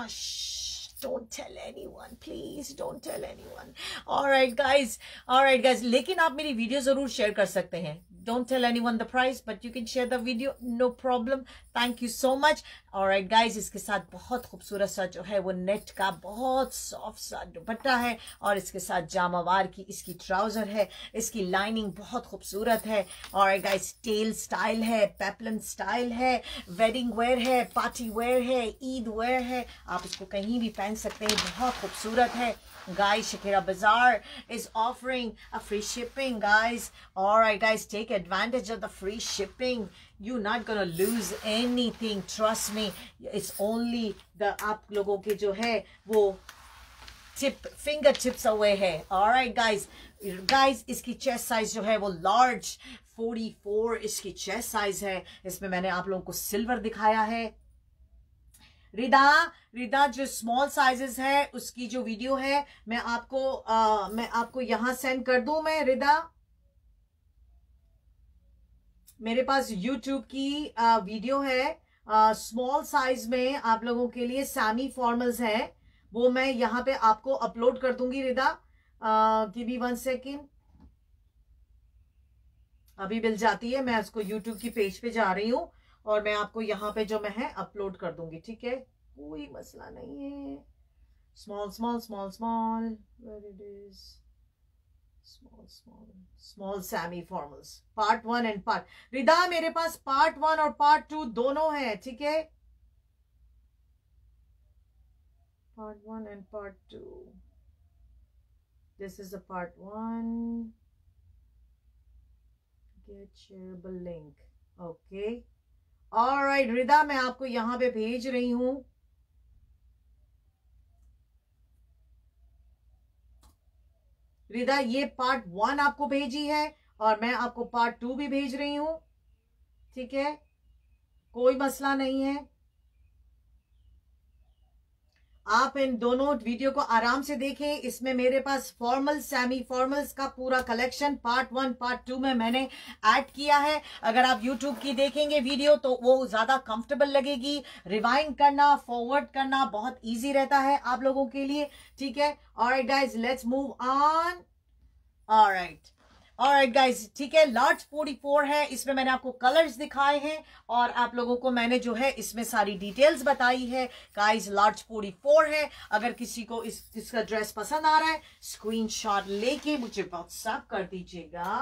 don't tell anyone please don't tell anyone alright guys alright guys लेकिन आप मेरी वीडियो जरूर शेयर कर सकते हैं don't tell anyone the price but you can share the video no problem thank you so much और राइट गाइज इसके साथ बहुत खूबसूरत सा जो है वो नेट का बहुत सॉफ्ट सा दुपट्टा है और इसके साथ जामावार की इसकी ट्राउज़र है इसकी लाइनिंग बहुत खूबसूरत है और राइट गाइज टेल स्टाइल है पेपलन स्टाइल है वेडिंग वेयर है पार्टी वेयर है ईद वेयर है आप इसको कहीं भी पहन सकते हैं बहुत खूबसूरत है guys shakira bazaar is offering a free shipping guys all right guys take advantage of the free shipping you're not gonna lose anything trust me it's only the up logo ke jo hai wo tip fingertips away hai all right guys guys iski chest size jo hai wo large 44 इसकी chest size है इसमें मैंने आप लोगों को silver दिखाया है रिदा रिदा जो स्मॉल साइजेस है उसकी जो वीडियो है मैं आपको आ, मैं आपको यहां सेंड कर दू मैं रिदा मेरे पास यूट्यूब की आ, वीडियो है स्मॉल साइज में आप लोगों के लिए सैमी फॉर्मल्स है वो मैं यहाँ पे आपको अपलोड कर दूंगी रिदा की मी वन सेकेंड अभी मिल जाती है मैं उसको यूट्यूब की पेज पे जा रही हूँ और मैं आपको यहाँ पे जो मैं है अपलोड कर दूंगी ठीक है कोई मसला नहीं है small small small small where it is small small small semi formals part one and part Rida मेरे पास पार्ट वन और पार्ट टू दोनों है ठीक है part one and part 2 this is the part 1 get shareable link okay और right Rida मैं आपको यहां पे भेज रही हूं रिदा ये पार्ट वन आपको भेजी है और मैं आपको पार्ट टू भी भेज रही हूं ठीक है कोई मसला नहीं है आप इन दोनों वीडियो को आराम से देखें इसमें मेरे पास फॉर्मल सेमी फॉर्मल्स का पूरा collection part one part two में मैंने ऐड किया है अगर आप यूट्यूब की देखेंगे वीडियो तो वो ज़्यादा कंफर्टेबल लगेगी रिवाइंड करना फॉरवर्ड करना बहुत ईजी रहता है आप लोगों के लिए ठीक है और गाइज लेट्स मूव ऑन और राइट और गाइज ठीक है लार्ज 44 है इसमें मैंने आपको कलर्स दिखाए हैं और आप लोगों को मैंने जो है इसमें सारी डिटेल्स बताई है गाइज लार्ज 44 है अगर किसी को इस इसका ड्रेस पसंद आ रहा है स्क्रीनशॉट लेके मुझे व्हाट्सअप कर दीजिएगा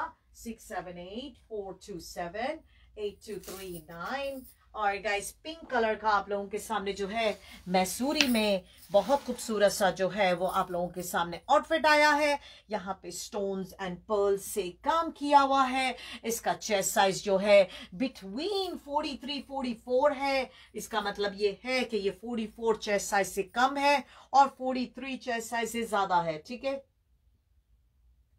six seven eight four two seven eight two three nine और गाइस पिंक कलर का आप लोगों के सामने जो है मैसूरी में बहुत खूबसूरत सा जो है वो आप लोगों के सामने आउटफिट आया है यहाँ पे स्टोन्स एंड पर्ल से काम किया हुआ है इसका चेस्ट साइज जो है बिटवीन 43 44 है इसका मतलब ये है कि ये 44 चेस्ट साइज से कम है और 43 चेस्ट साइज से ज्यादा है ठीक है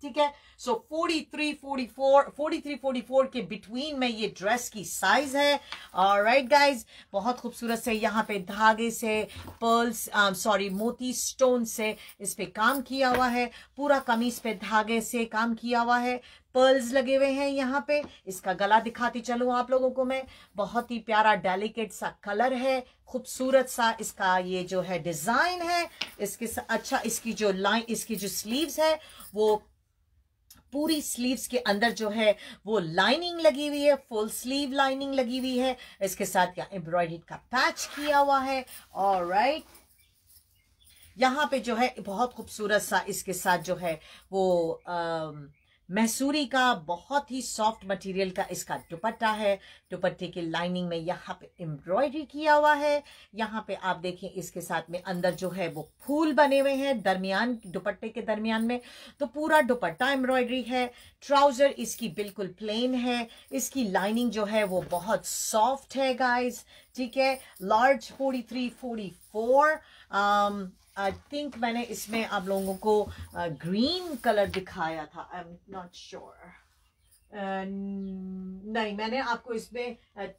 ठीक है so forty three forty four forty three forty four के बिटवीन में ये ड्रेस की साइज है और राइट गाइज बहुत खूबसूरत से यहाँ पे धागे से पर्ल्स सॉरी um, मोती स्टोन से इस पे काम किया हुआ है पूरा कमीज पे धागे से काम किया हुआ है पर्ल्स लगे हुए हैं यहाँ पे इसका गला दिखाती चलूँ आप लोगों को मैं बहुत ही प्यारा डेलिकेट सा कलर है खूबसूरत सा इसका ये जो है डिज़ाइन है इसके अच्छा इसकी जो लाइन इसकी जो स्लीव्स है वो पूरी स्लीव्स के अंदर जो है वो लाइनिंग लगी हुई है फुल स्लीव लाइनिंग लगी हुई है इसके साथ यहाँ एम्ब्रॉयडरी का पैच किया हुआ है और राइट यहाँ पे जो है बहुत खूबसूरत सा इसके साथ जो है वो आ, मैसूरी का बहुत ही सॉफ्ट मटेरियल का इसका दुपट्टा है दुपट्टे की लाइनिंग में यहाँ पे एम्ब्रॉयडरी किया हुआ है यहाँ पे आप देखें इसके साथ में अंदर जो है वो फूल बने हुए हैं दरमियान दुपट्टे के दरमियान में तो पूरा दुपट्टा एम्ब्रॉयडरी है ट्राउजर इसकी बिल्कुल प्लेन है इसकी लाइनिंग जो है वो बहुत सॉफ्ट है गाइज ठीक है large forty three forty four I think मैंने इसमें आप लोगों को ग्रीन कलर दिखाया था आई एम नॉट श्योर नहीं मैंने आपको इसमें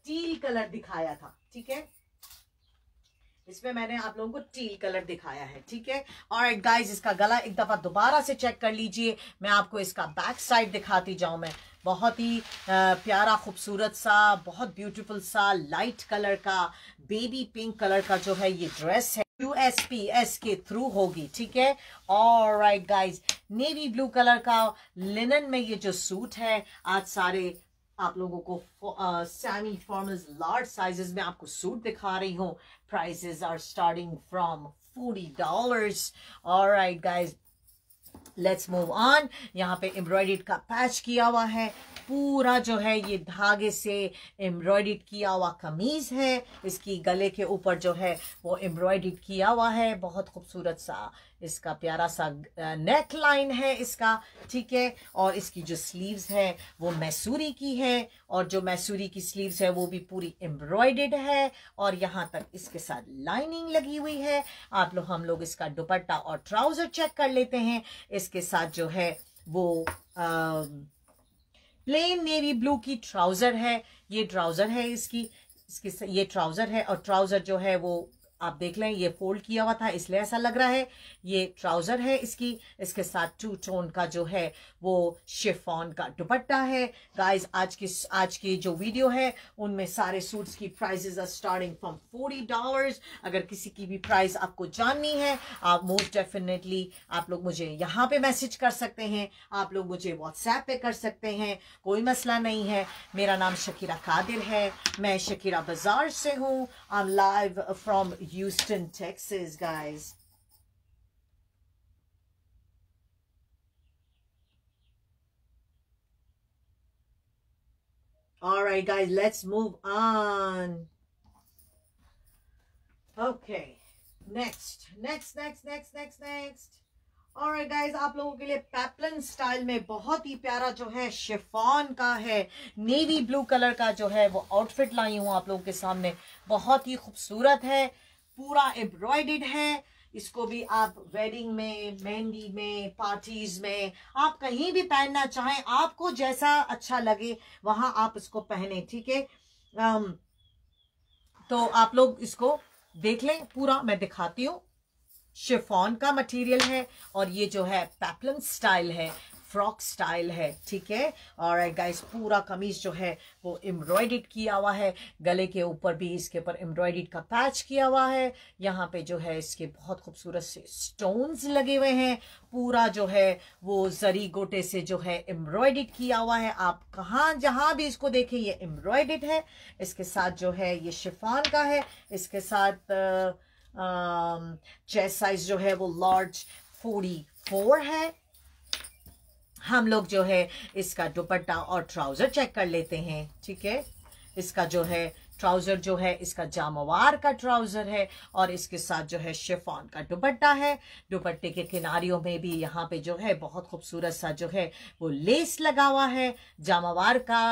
टील कलर दिखाया था ठीक है इसमें मैंने आप लोगों को टील कलर दिखाया है ठीक है और गाइज इसका गला एक दफ़ा दोबारा से चेक कर लीजिए मैं आपको इसका बैक साइड दिखाती जाऊं मैं बहुत ही प्यारा खूबसूरत सा बहुत ब्यूटीफुल सा लाइट कलर का बेबी पिंक कलर का जो है ये ड्रेस है यूएसपीएस के थ्रू होगी ठीक है और right guys navy blue colour का लिनन में ये जो सूट है आज सारे आप लोगों को सेमी फॉर्मल लार्ज साइजेस में आपको सूट दिखा रही हूँ prices are starting from forty dollars और right guys let's move on यहाँ पे एम्ब्रॉयड का पैच किया हुआ है पूरा जो है ये धागे से एम्ब्रॉयड किया हुआ कमीज है इसकी गले के ऊपर जो है वो एम्ब्रॉयड किया हुआ है बहुत खूबसूरत सा इसका प्यारा सा नेक लाइन है इसका ठीक है और इसकी जो स्लीव्स है वो मैसूरी की है और जो मैसूरी की स्लीव्स है वो भी पूरी एम्ब्रॉयडेड है और यहाँ तक इसके साथ लाइनिंग लगी हुई है आप लोग हम लोग इसका दुपट्टा और ट्राउज़र चेक कर लेते हैं इसके साथ जो है वो आ, प्लेन नेवी ब्लू की ट्राउज़र है ये ट्राउज़र है इसकी इसके ये ट्राउज़र है और ट्राउज़र जो है वो आप देख लें ये फोल्ड किया हुआ था इसलिए ऐसा लग रहा है ये ट्राउज़र है इसकी इसके साथ टू टोन का जो है वो शेफॉन का दुपट्टा है गाइस आज की आज की जो वीडियो है उनमें सारे सूट्स की prices are starting from forty dollars अगर किसी की भी प्राइस आपको जाननी है आप मोस्ट डेफिनेटली आप लोग मुझे यहाँ पे मैसेज कर सकते हैं आप लोग मुझे व्हाट्सएप पे कर सकते हैं कोई मसला नहीं है मेरा नाम शकीरा कादिर है मैं शकीरा बाजार से हूँ I am live from Houston Texas guys All right, guys, let's move on. Okay, next, next, next, next, next, next. और गाइज आप लोगों के लिए पैपलन स्टाइल में बहुत ही प्यारा जो है शिफॉन का है नेवी ब्लू कलर का जो है वो आउटफिट लाई हूँ आप लोगों के सामने बहुत ही खूबसूरत है पूरा एम्ब्रॉयडेड है इसको भी आप वेडिंग में मेहंदी में पार्टीज में आप कहीं भी पहनना चाहें आपको जैसा अच्छा लगे वहां आप इसको पहने ठीक है तो आप लोग इसको देख लें पूरा मैं दिखाती हूँ शिफॉन का मटेरियल है और ये जो है पैपलम स्टाइल है फ्रॉक स्टाइल है ठीक है और गाइस पूरा कमीज जो है वो एम्ब्रॉयड किया हुआ है गले के ऊपर भी इसके ऊपर एम्ब्रॉयड का पैच किया हुआ है यहाँ पे जो है इसके बहुत खूबसूरत से स्टोन्स लगे हुए हैं पूरा जो है वो जरी गोटे से जो है एम्ब्रॉयड किया हुआ है आप कहाँ जहाँ भी इसको देखें ये एम्ब्रॉयड है इसके साथ जो है ये शिफान का है इसके साथ चेस्ट साइज जो है वो लार्ज फोर्टी फोर है हम लोग जो है इसका दुपट्टा और ट्राउजर चेक कर लेते हैं ठीक है इसका जो है ट्राउजर जो है इसका जामवार का ट्राउजर है और इसके साथ जो है शेफॉन का दुपट्टा है दुपट्टे के किनारियों में भी यहाँ पे जो है बहुत खूबसूरत सा जो है वो लेस लगा हुआ है जामवार का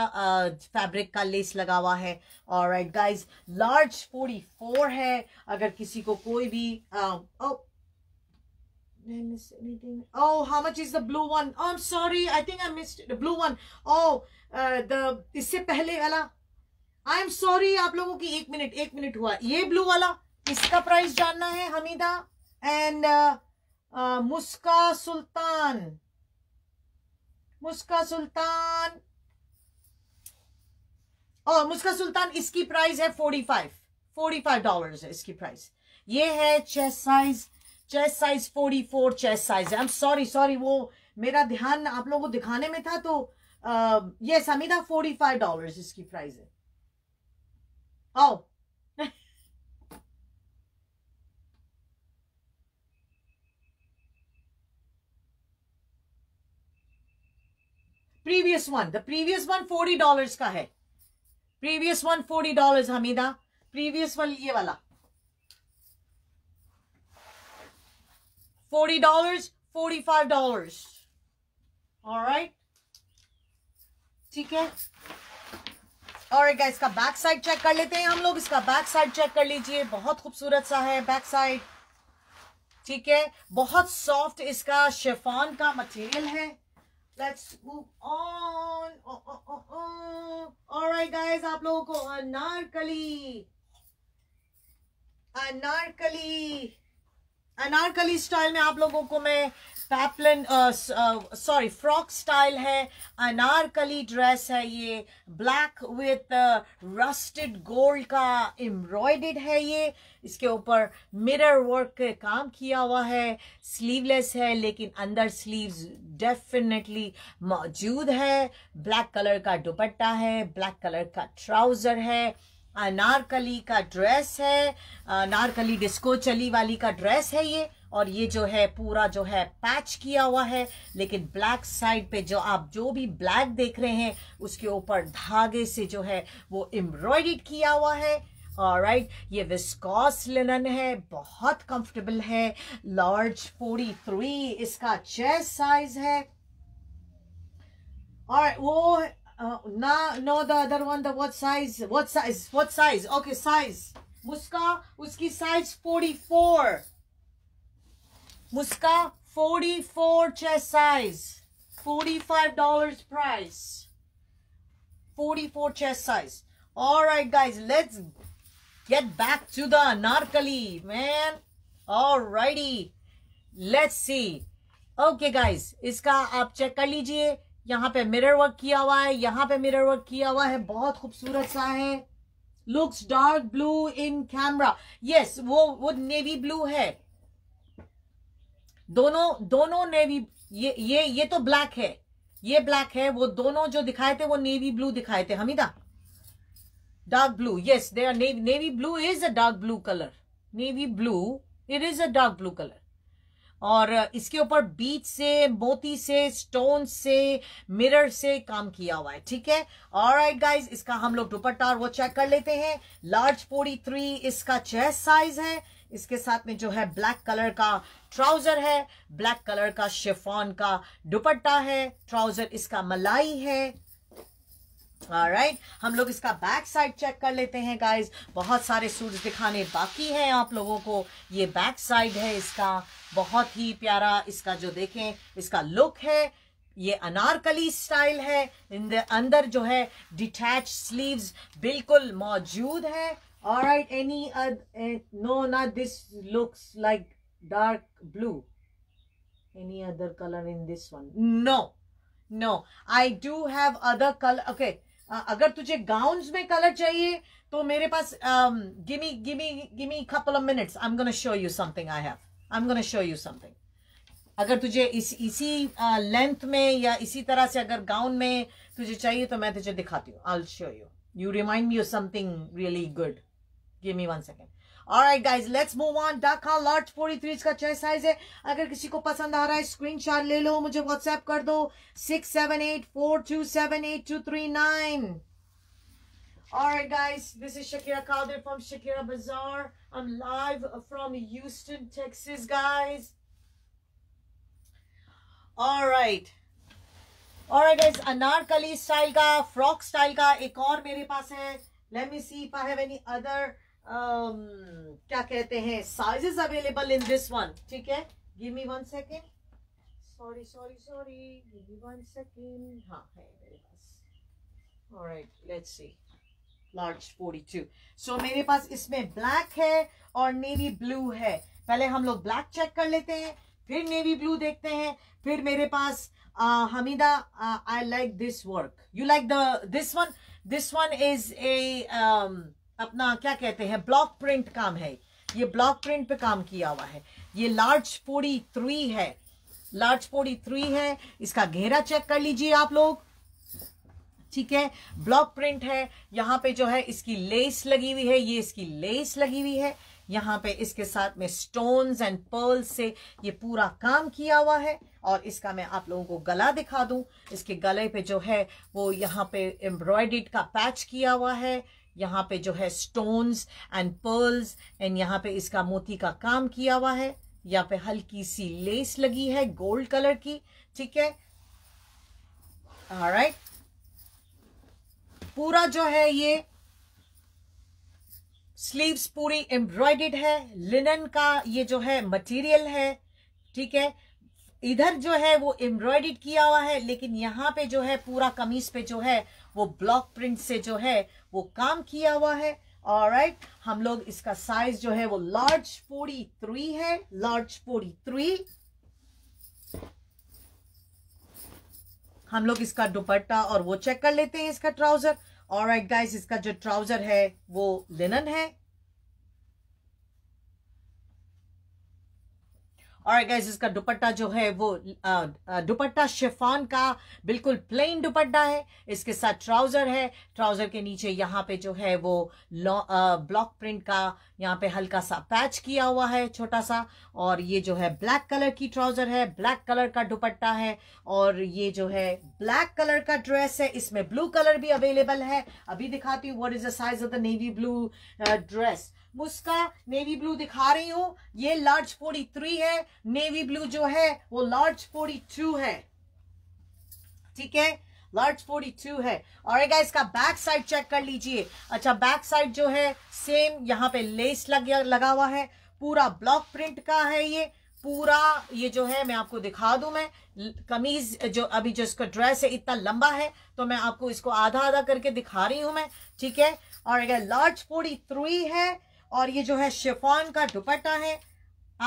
फैब्रिक का लेस लगा हुआ है और गाइस लार्ज फोर है अगर किसी को कोई भी आ, ओ, Did I miss anything? Oh, how much is the blue one? Oh, I'm sorry. I think I missed the blue one. Oh, uh, the इससे पहले वाला I'm sorry. आप लोगों की एक मिनट एक मिनट हुआ ये blue वाला इसका price जानना है हमीदा and uh, uh, मुस्का सुल्तान मुस्का सुल्तान Oh, मुस्का सुल्तान इसकी प्राइस है forty five forty five dollar है इसकी प्राइस ये है chest size chest size 44 chest size I am sorry sorry वो मेरा ध्यान आप लोगों को दिखाने में था तो ये समीदा फोर्टी फाइव डॉलर इसकी प्राइस है आओ previous one the previous one forty dollars का है previous one forty dollars Hamida previous one ये वाला $40, $45. All right. ठीक है बैक साइड चेक कर लेते हैं हम लोग इसका बैक साइड चेक कर लीजिए बहुत खूबसूरत सा है बैक साइड ठीक है बहुत सॉफ्ट इसका शेफॉन का मटेरियल है let's move on alright guys आप लोगों को अनारकली अनारकली अनारकली स्टाइल में आप लोगों को मैं पैपलन सॉरी फ्रॉक स्टाइल है अनारकली ड्रेस है ये ब्लैक विथ रस्टेड गोल्ड का एम्ब्रॉयडेड है ये इसके ऊपर मिरर वर्क काम किया हुआ है स्लीवलेस है लेकिन अंदर स्लीव्स डेफिनेटली मौजूद है ब्लैक कलर का दुपट्टा है ब्लैक कलर का ट्राउजर है अनारकली का ड्रेस है अनारकली डिस्को चली वाली का ड्रेस है ये और ये जो है पूरा जो है पैच किया हुआ है लेकिन ब्लैक साइड पे जो आप जो भी ब्लैक देख रहे हैं उसके ऊपर धागे से जो है वो एम्ब्रॉयड किया हुआ है और राइट right, ये विस्कॉस लिनन है बहुत कंफर्टेबल है लार्ज फोर्टी थ्री इसका चेस्ट साइज है और वो Uh, no, no, the other one, the what size? What size? What size? Okay, size. Muska, uski size 44. Muska, 44 chest size. $45 price. 44 chest size. Alright guys, let's get back to the narkali, man. All righty. Let's see. Okay guys, Iska आप check कर यहाँ पे mirror work किया हुआ है यहाँ पे mirror work किया हुआ है बहुत खूबसूरत सा है looks dark blue in camera yes वो वो नेवी ब्लू है दोनों दोनों नेवी ये ये ये तो ब्लैक है ये ब्लैक है वो दोनों जो दिखाए थे वो नेवी ब्लू दिखाए थे Hamida dark blue yes they are navy navy blue is a dark blue colour navy blue it is a dark blue colour और इसके ऊपर बीच से मोती से स्टोन से मिरर से काम किया हुआ है ठीक है और गाइज इसका हम लोग दुपट्टा और वो चेक कर लेते हैं लार्ज फोर्टी थ्री इसका चेस्ट साइज है इसके साथ में जो है ब्लैक कलर का ट्राउजर है ब्लैक कलर का शेफॉन का दुपट्टा है ट्राउजर इसका मलाई है राइट right. हम लोग इसका बैक साइड चेक कर लेते हैं गाइज बहुत सारे सूट दिखाने बाकी हैं आप लोगों को ये बैक साइड है इसका बहुत ही प्यारा इसका जो देखें इसका लुक है ये अनारकली स्टाइल है इन द अंदर जो है डिटैच स्लीव्स बिल्कुल मौजूद है और राइट एनी नो ना this looks like dark blue any other colour in this one no no i do have other color okay अगर तुझे गाउन्स में कलर चाहिए तो मेरे पास gimme gimme gimme couple of minutes I am gonna show you something I have I am gonna show you something अगर तुझे इस इसी लेंथ में या इसी तरह से अगर गाउन में तुझे चाहिए तो मैं तुझे दिखाती हूँ I show you you remind me you something really good gimme one second और राइट लेट्स मूव ऑन डाका लॉट फोर्टी इसका छह साइज है अगर किसी को पसंद आ रहा है स्क्रीन ले लो मुझे व्हाट्सएप कर दो six seven eight four two seven eight two three nine Alright guys, this is Shakira Calder from Shakira Bazaar. I'm Anarkali style का फ्रॉक स्टाइल का एक और मेरे पास है let me see I have any other um, क्या कहते हैं sizes available in this one ठीक है give me one second sorry sorry sorry give me one second हाँ है मेरे पास alright let's see large 42 so so, मेरे पास इसमें ब्लैक है और नेवी ब्लू है पहले हम लोग ब्लैक चेक कर लेते हैं फिर नेवी ब्लू देखते हैं फिर मेरे पास uh, Hamida I like this work you like the this one this one is a अपना क्या कहते हैं ब्लॉक प्रिंट काम है ये ब्लॉक प्रिंट पे काम किया हुआ है ये लार्ज पोड़ी थ्री है लार्ज पोड़ी थ्री है इसका घेरा चेक कर लीजिए आप लोग ठीक है ब्लॉक प्रिंट है यहाँ पे जो है इसकी लेस लगी हुई है ये इसकी लेस लगी हुई है यहाँ पे इसके साथ में स्टोन्स एंड पर्ल से ये पूरा काम किया हुआ है और इसका मैं आप लोगों को गला दिखा दूं इसके गले पे जो है वो यहाँ पे एम्ब्रॉयड का पैच किया हुआ है यहाँ पे जो है स्टोन्स एंड पर्ल्स एंड यहाँ पे इसका मोती का काम किया हुआ है यहाँ पे हल्की सी लेस लगी है गोल्ड कलर की ठीक है राइट पूरा जो है ये स्लीव्स पूरी एम्ब्रॉयडेड है लिनन का ये जो है मटेरियल है ठीक है इधर जो है वो एम्ब्रॉयडेड किया हुआ है लेकिन यहाँ पे जो है पूरा कमीज पे जो है वो ब्लॉक प्रिंट से जो है वो काम किया हुआ है और right, हम लोग इसका साइज जो है वो लार्ज फोर्टी थ्री है लार्ज फोर्टी थ्री हम लोग इसका दुपट्टा और वो चेक कर लेते हैं इसका ट्राउजर और राइट गाइस इसका जो ट्राउजर है वो लिनन है और गैस इसका दुपट्टा जो है वो दुपट्टा शिफान का बिल्कुल प्लेन दुपट्टा है इसके साथ ट्राउजर है ट्राउजर के नीचे यहाँ पे जो है वो ब्लॉक प्रिंट का यहाँ पे हल्का सा पैच किया हुआ है छोटा सा और ये जो है ब्लैक कलर की ट्राउजर है ब्लैक कलर का दुपट्टा है और ये जो है ब्लैक कलर का ड्रेस है इसमें ब्लू कलर भी अवेलेबल है अभी दिखाती हूँ what is the size of the navy blue dress उसका नेवी ब्लू दिखा रही हूँ ये लार्ज फोर्टी थ्री है नेवी ब्लू जो है वो लार्ज फोर्टी टू है ठीक है लार्ज फोर्टी टू है और एक इसका बैक साइड चेक कर लीजिए अच्छा बैक साइड जो है सेम यहाँ पे लेस लग लगा हुआ है पूरा ब्लॉक प्रिंट का है ये पूरा ये जो है मैं आपको दिखा दू मैं कमीज जो अभी जो इसका ड्रेस है इतना लंबा है तो मैं आपको इसको आधा आधा करके दिखा रही हूं मैं ठीक है और अगर लार्ज फोर्टी थ्री है और ये जो है शिफॉन का दुपट्टा है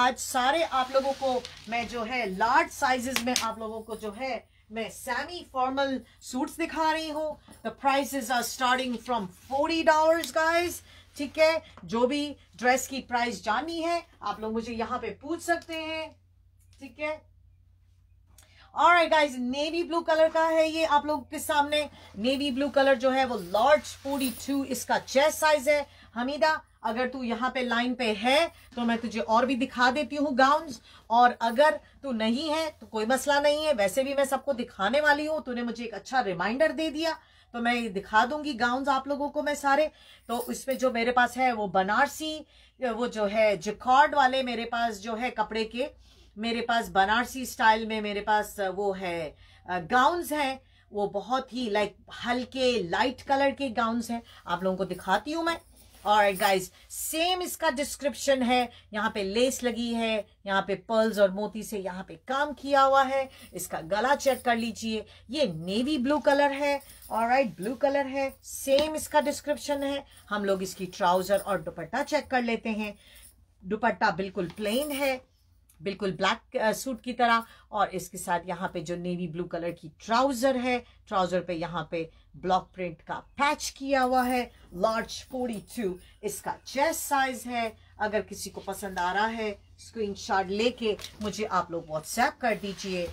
आज सारे आप लोगों को मैं जो है लार्ज साइजेस में आप लोगों को जो है मैं सेमी फॉर्मल सूट्स दिखा रही हूँ the prices are starting from forty dollars guys ठीक है जो भी ड्रेस की प्राइस जाननी है आप लोग मुझे यहाँ पे पूछ सकते हैं ठीक है और गाइज नेवी ब्लू कलर का है ये आप लोगों के सामने नेवी ब्लू कलर जो है वो लार्ज फोर्टी इसका चेस्ट साइज है हमीदा अगर तू यहाँ पे लाइन पे है तो मैं तुझे और भी दिखा देती हूँ गाउन्स और अगर तू नहीं है तो कोई मसला नहीं है वैसे भी मैं सबको दिखाने वाली हूँ तूने मुझे एक अच्छा रिमाइंडर दे दिया तो मैं दिखा दूंगी गाउन्स आप लोगों को मैं सारे तो इसमें जो मेरे पास है वो बनारसी वो जो है जिकॉर्ड वाले मेरे पास जो है कपड़े के मेरे पास बनारसी स्टाइल में मेरे पास वो है गाउन्स हैं वो बहुत ही लाइक हल्के लाइट कलर के गाउन्स हैं आप लोगों को दिखाती हूँ मैं और गाइज सेम इसका डिस्क्रिप्शन है यहाँ पे लेस लगी है यहाँ पे पर्ल्स और मोती से यहाँ पे काम किया हुआ है इसका गला चेक कर लीजिए ये नेवी ब्लू कलर है और राइट ब्लू कलर है सेम इसका डिस्क्रिप्शन है हम लोग इसकी ट्राउजर और दुपट्टा चेक कर लेते हैं दुपट्टा बिल्कुल प्लेन है बिल्कुल ब्लैक सूट की तरह और इसके साथ यहाँ पे जो नेवी ब्लू कलर की ट्राउजर है ट्राउजर पे यहाँ पे ब्लॉक प्रिंट का पैच किया हुआ है लार्ज 42 इसका चेस्ट साइज है अगर किसी को पसंद आ रहा है स्क्रीनशॉट लेके मुझे आप लोग व्हाट्सएप कर दीजिए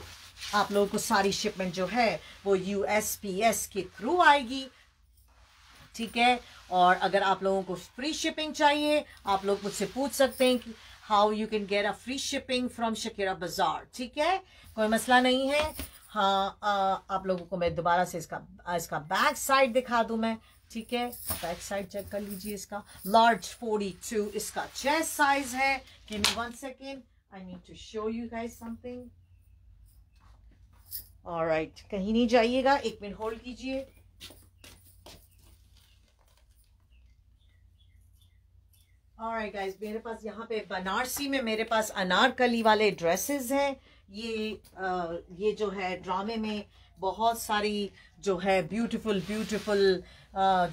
आप लोगों को सारी शिपमेंट जो है वो यूएसपीएस के थ्रू आएगी ठीक है और अगर आप लोगों को फ्री शिपिंग चाहिए आप लोग मुझसे पूछ सकते हैं कि how you can get a free shipping from Shakira Bazaar ठीक है कोई मसला नहीं है हाँ आ, आप लोगों को मैं दोबारा से इसका इसका बैक साइड दिखा दूं मैं ठीक है बैक साइड चेक कर लीजिए इसका लार्ज 42 इसका चेस्ट साइज है give me one second I need to show you guys something alright कहीं नहीं जाइएगा एक मिनट होल्ड कीजिए और गाइज मेरे पास यहाँ पे बनारसी में मेरे पास अनारकली वाले ड्रेसेस हैं ये आ, ये जो है ड्रामे में बहुत सारी जो है ब्यूटीफुल ब्यूटीफुल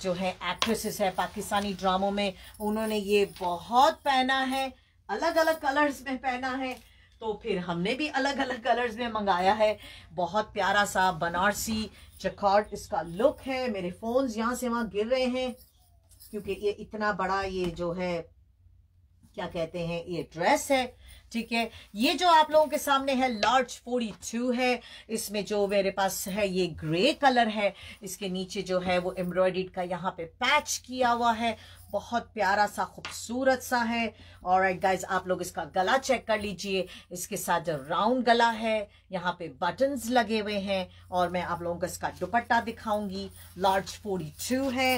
जो है एक्ट्रेसेस है पाकिस्तानी ड्रामों में उन्होंने ये बहुत पहना है अलग अलग कलर्स में पहना है तो फिर हमने भी अलग अलग कलर्स में मंगाया है बहुत प्यारा सा बनारसी चकॉट इसका लुक है मेरे फ़ोन्स यहाँ से वहाँ गिर रहे हैं क्योंकि ये इतना बड़ा ये जो है क्या कहते हैं ये ड्रेस है ठीक है ये जो आप लोगों के सामने है लार्ज फोर्टी टू है इसमें जो मेरे पास है ये ग्रे कलर है इसके नीचे जो है वो एम्ब्रॉयड का यहाँ पे पैच किया हुआ है बहुत प्यारा सा खूबसूरत सा है और राइट गाइज आप लोग इसका गला चेक कर लीजिए इसके साथ जो राउंड गला है यहाँ पे बटन्स लगे हुए हैं और मैं आप लोगों को इसका दुपट्टा दिखाऊंगी लार्ज फोर्टी है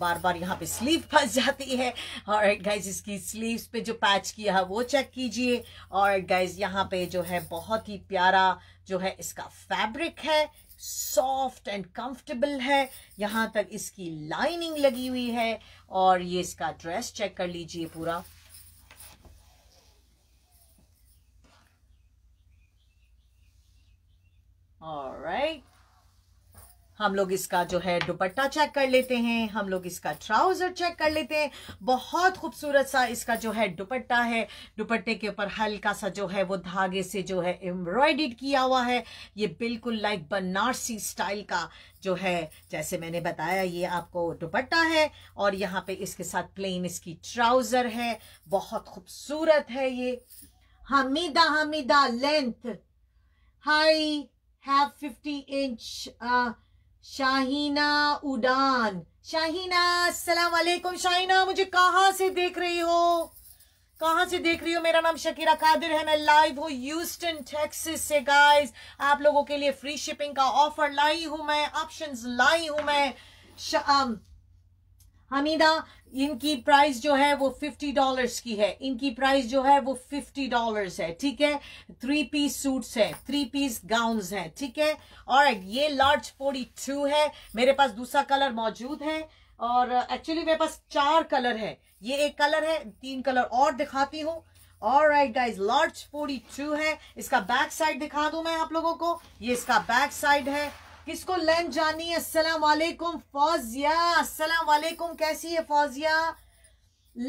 बार बार यहाँ पे स्लीव फंस जाती है और गाइज इसकी स्लीव्स पे जो पैच किया है वो चेक कीजिए और गाइज यहाँ पे जो है बहुत ही प्यारा जो है इसका फैब्रिक है सॉफ्ट एंड कंफर्टेबल है यहाँ तक इसकी लाइनिंग लगी हुई है और ये इसका ड्रेस चेक कर लीजिए पूरा All right. हम लोग इसका जो है दुपट्टा चेक कर लेते हैं हम लोग इसका ट्राउजर चेक कर लेते हैं बहुत खूबसूरत सा इसका जो है दुपट्टा है दुपट्टे के ऊपर हल्का सा जो है वो धागे से जो है एम्ब्रॉयड किया हुआ है ये बिल्कुल लाइक बनारसी स्टाइल का जो है जैसे मैंने बताया ये आपको दुपट्टा है और यहाँ पे इसके साथ प्लेन इसकी ट्राउजर है बहुत खूबसूरत है ये Hamida Hamida length high have inch Shaheena उडान शाहीना अस्सलाम वालेकुम शाहीना मुझे कहाँ से देख रही हो कहा से देख रही हो मेरा नाम शकीरा कादिर है मैं लाइव हूँ यूस्टन टेक्सिस से गाइस आप लोगों के लिए फ्री शिपिंग का ऑफर लाई हूं मैं ऑप्शंस लाई हूं मैं हमीदा इनकी प्राइस जो है वो फिफ्टी डॉलर्स की है इनकी प्राइस जो है वो फिफ्टी डॉलर्स है ठीक है थ्री पीस सूट्स है थ्री पीस गाउन्स है ठीक है और ये लार्ज फोर्टी टू है मेरे पास दूसरा कलर मौजूद है और एक्चुअली मेरे पास चार कलर है ये एक कलर है तीन कलर और दिखाती हूँ और right guys large forty two है इसका बैक साइड दिखा दू मैं आप लोगों को ये इसका बैक साइड है किसको लंच जानी है अस्सलाम वालेकुम फौजिया वालेकुम कैसी है फौजिया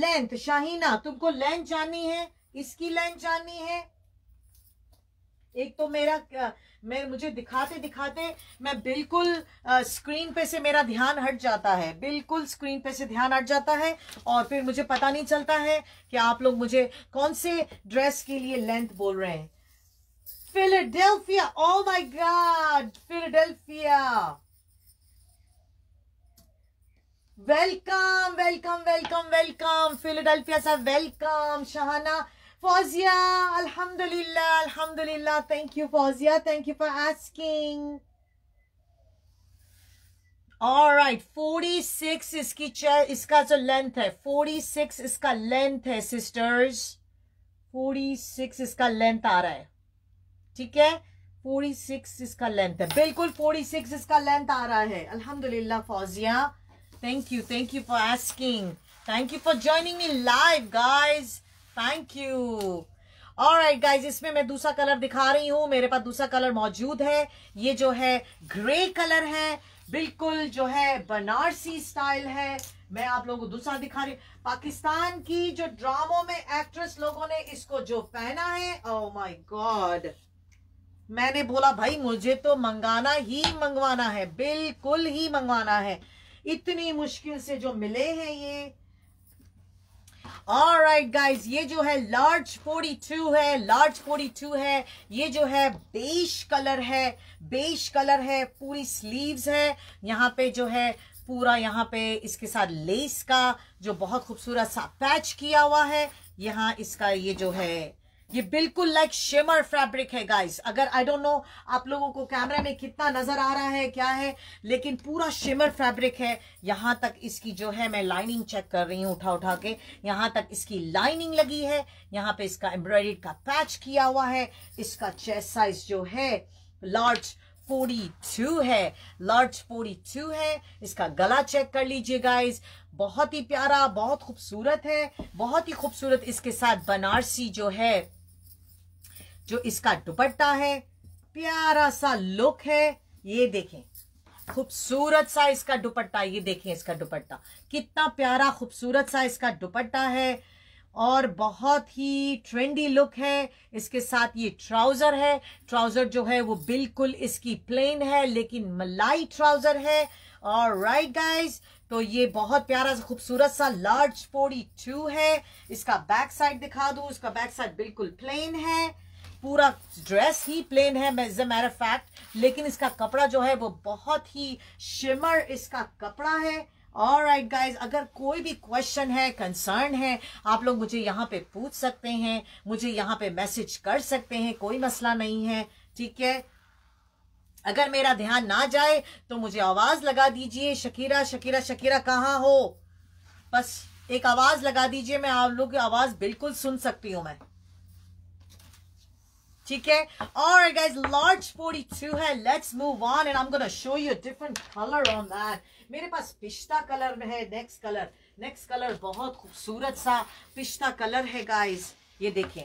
लेंथ शाहीना तुमको लेंथ जानी है इसकी लेंथ जानी है एक तो मेरा मैं मुझे दिखाते दिखाते मैं बिल्कुल आ, स्क्रीन पे से मेरा ध्यान हट जाता है बिल्कुल स्क्रीन पे से ध्यान हट जाता है और फिर मुझे पता नहीं चलता है कि आप लोग मुझे कौन से ड्रेस के लिए लेंथ बोल रहे हैं Philadelphia. Oh my God, Philadelphia. Welcome welcome welcome welcome Philadelphia सा वेलकम शहाना फौजिया अल्हम्दुलिल्लाह अल्हम्दुलिल्लाह thank you Fauzia thank you for asking alright 46 इसकी चेयर इसका जो लेंथ है 46 इसका लेंथ है सिस्टर्स 46 इसका लेंथ आ रहा है ठीक है 46 इसका लेंथ है बिल्कुल 46 इसका लेंथ आ रहा है अल्हम्दुलिल्लाह Fauzia thank you thank you for asking thank you for joining me live guys thank you और राइट गाइज इसमें मैं दूसरा कलर दिखा रही हूँ मेरे पास दूसरा कलर मौजूद है ये जो है ग्रे कलर है बिल्कुल जो है बनारसी स्टाइल है मैं आप लोगों को दूसरा दिखा रही हूँ पाकिस्तान की जो ड्रामों में एक्ट्रेस लोगों ने इसको जो पहना है ओ माय गॉड मैंने बोला भाई मुझे तो मंगाना ही मंगवाना है बिल्कुल ही मंगवाना है इतनी मुश्किल से जो मिले हैं ये और राइट गाइज ये जो है लार्ज 42 है लार्ज 42 है ये जो है बेश कलर है बेश कलर है पूरी स्लीव्स है यहाँ पे जो है पूरा यहाँ पे इसके साथ लेस का जो बहुत खूबसूरत सा पैच किया हुआ है यहाँ इसका ये जो है ये बिल्कुल लाइक शेमर फैब्रिक है गाइस अगर आई डोंट नो आप लोगों को कैमरा में कितना नजर आ रहा है क्या है लेकिन पूरा शेमर फैब्रिक है यहाँ तक इसकी जो है मैं लाइनिंग चेक कर रही हूँ उठा उठा के यहाँ तक इसकी लाइनिंग लगी है यहाँ पे इसका एम्ब्रॉयडरी का पैच किया हुआ है इसका चेस्ट साइज जो है लार्ज 42 है लार्ज 42 है इसका गला चेक कर लीजिए गाइज बहुत ही प्यारा बहुत खूबसूरत है बहुत ही खूबसूरत इसके साथ बनारसी जो है जो इसका दुपट्टा है प्यारा सा लुक है ये देखें खूबसूरत सा इसका दुपट्टा ये देखें इसका दुपट्टा कितना प्यारा खूबसूरत सा इसका दुपट्टा है और बहुत ही ट्रेंडी लुक है इसके साथ ये ट्राउज़र है ट्राउज़र जो है वो बिल्कुल इसकी प्लेन है लेकिन मलाई ट्राउज़र है और राइट गाइज तो ये बहुत प्यारा सा खूबसूरत सा लार्ज पोड़ी टू है इसका बैक साइड दिखा दू इसका बैक साइड बिल्कुल प्लेन है पूरा ड्रेस ही प्लेन है एज अ मैर फैक्ट लेकिन इसका कपड़ा जो है वो बहुत ही शिमर इसका कपड़ा है और राइट गाइज अगर कोई भी क्वेश्चन है कंसर्न है आप लोग मुझे यहाँ पे पूछ सकते हैं मुझे यहाँ पे मैसेज कर सकते हैं कोई मसला नहीं है ठीक है अगर मेरा ध्यान ना जाए तो मुझे आवाज लगा दीजिए शकीरा शकीरा शकीरा कहाँ हो बस एक आवाज लगा दीजिए मैं आप लोग की आवाज बिल्कुल सुन सकती हूँ मैं ठीक है और गाइज लार्ज टू है let's move on and I am gonna show you different colour on that मेरे पास पिस्ता कलर में है नेक्स्ट कलर नेक्स्ट कलर बहुत खूबसूरत सा पिस्ता कलर है गाइज ये देखें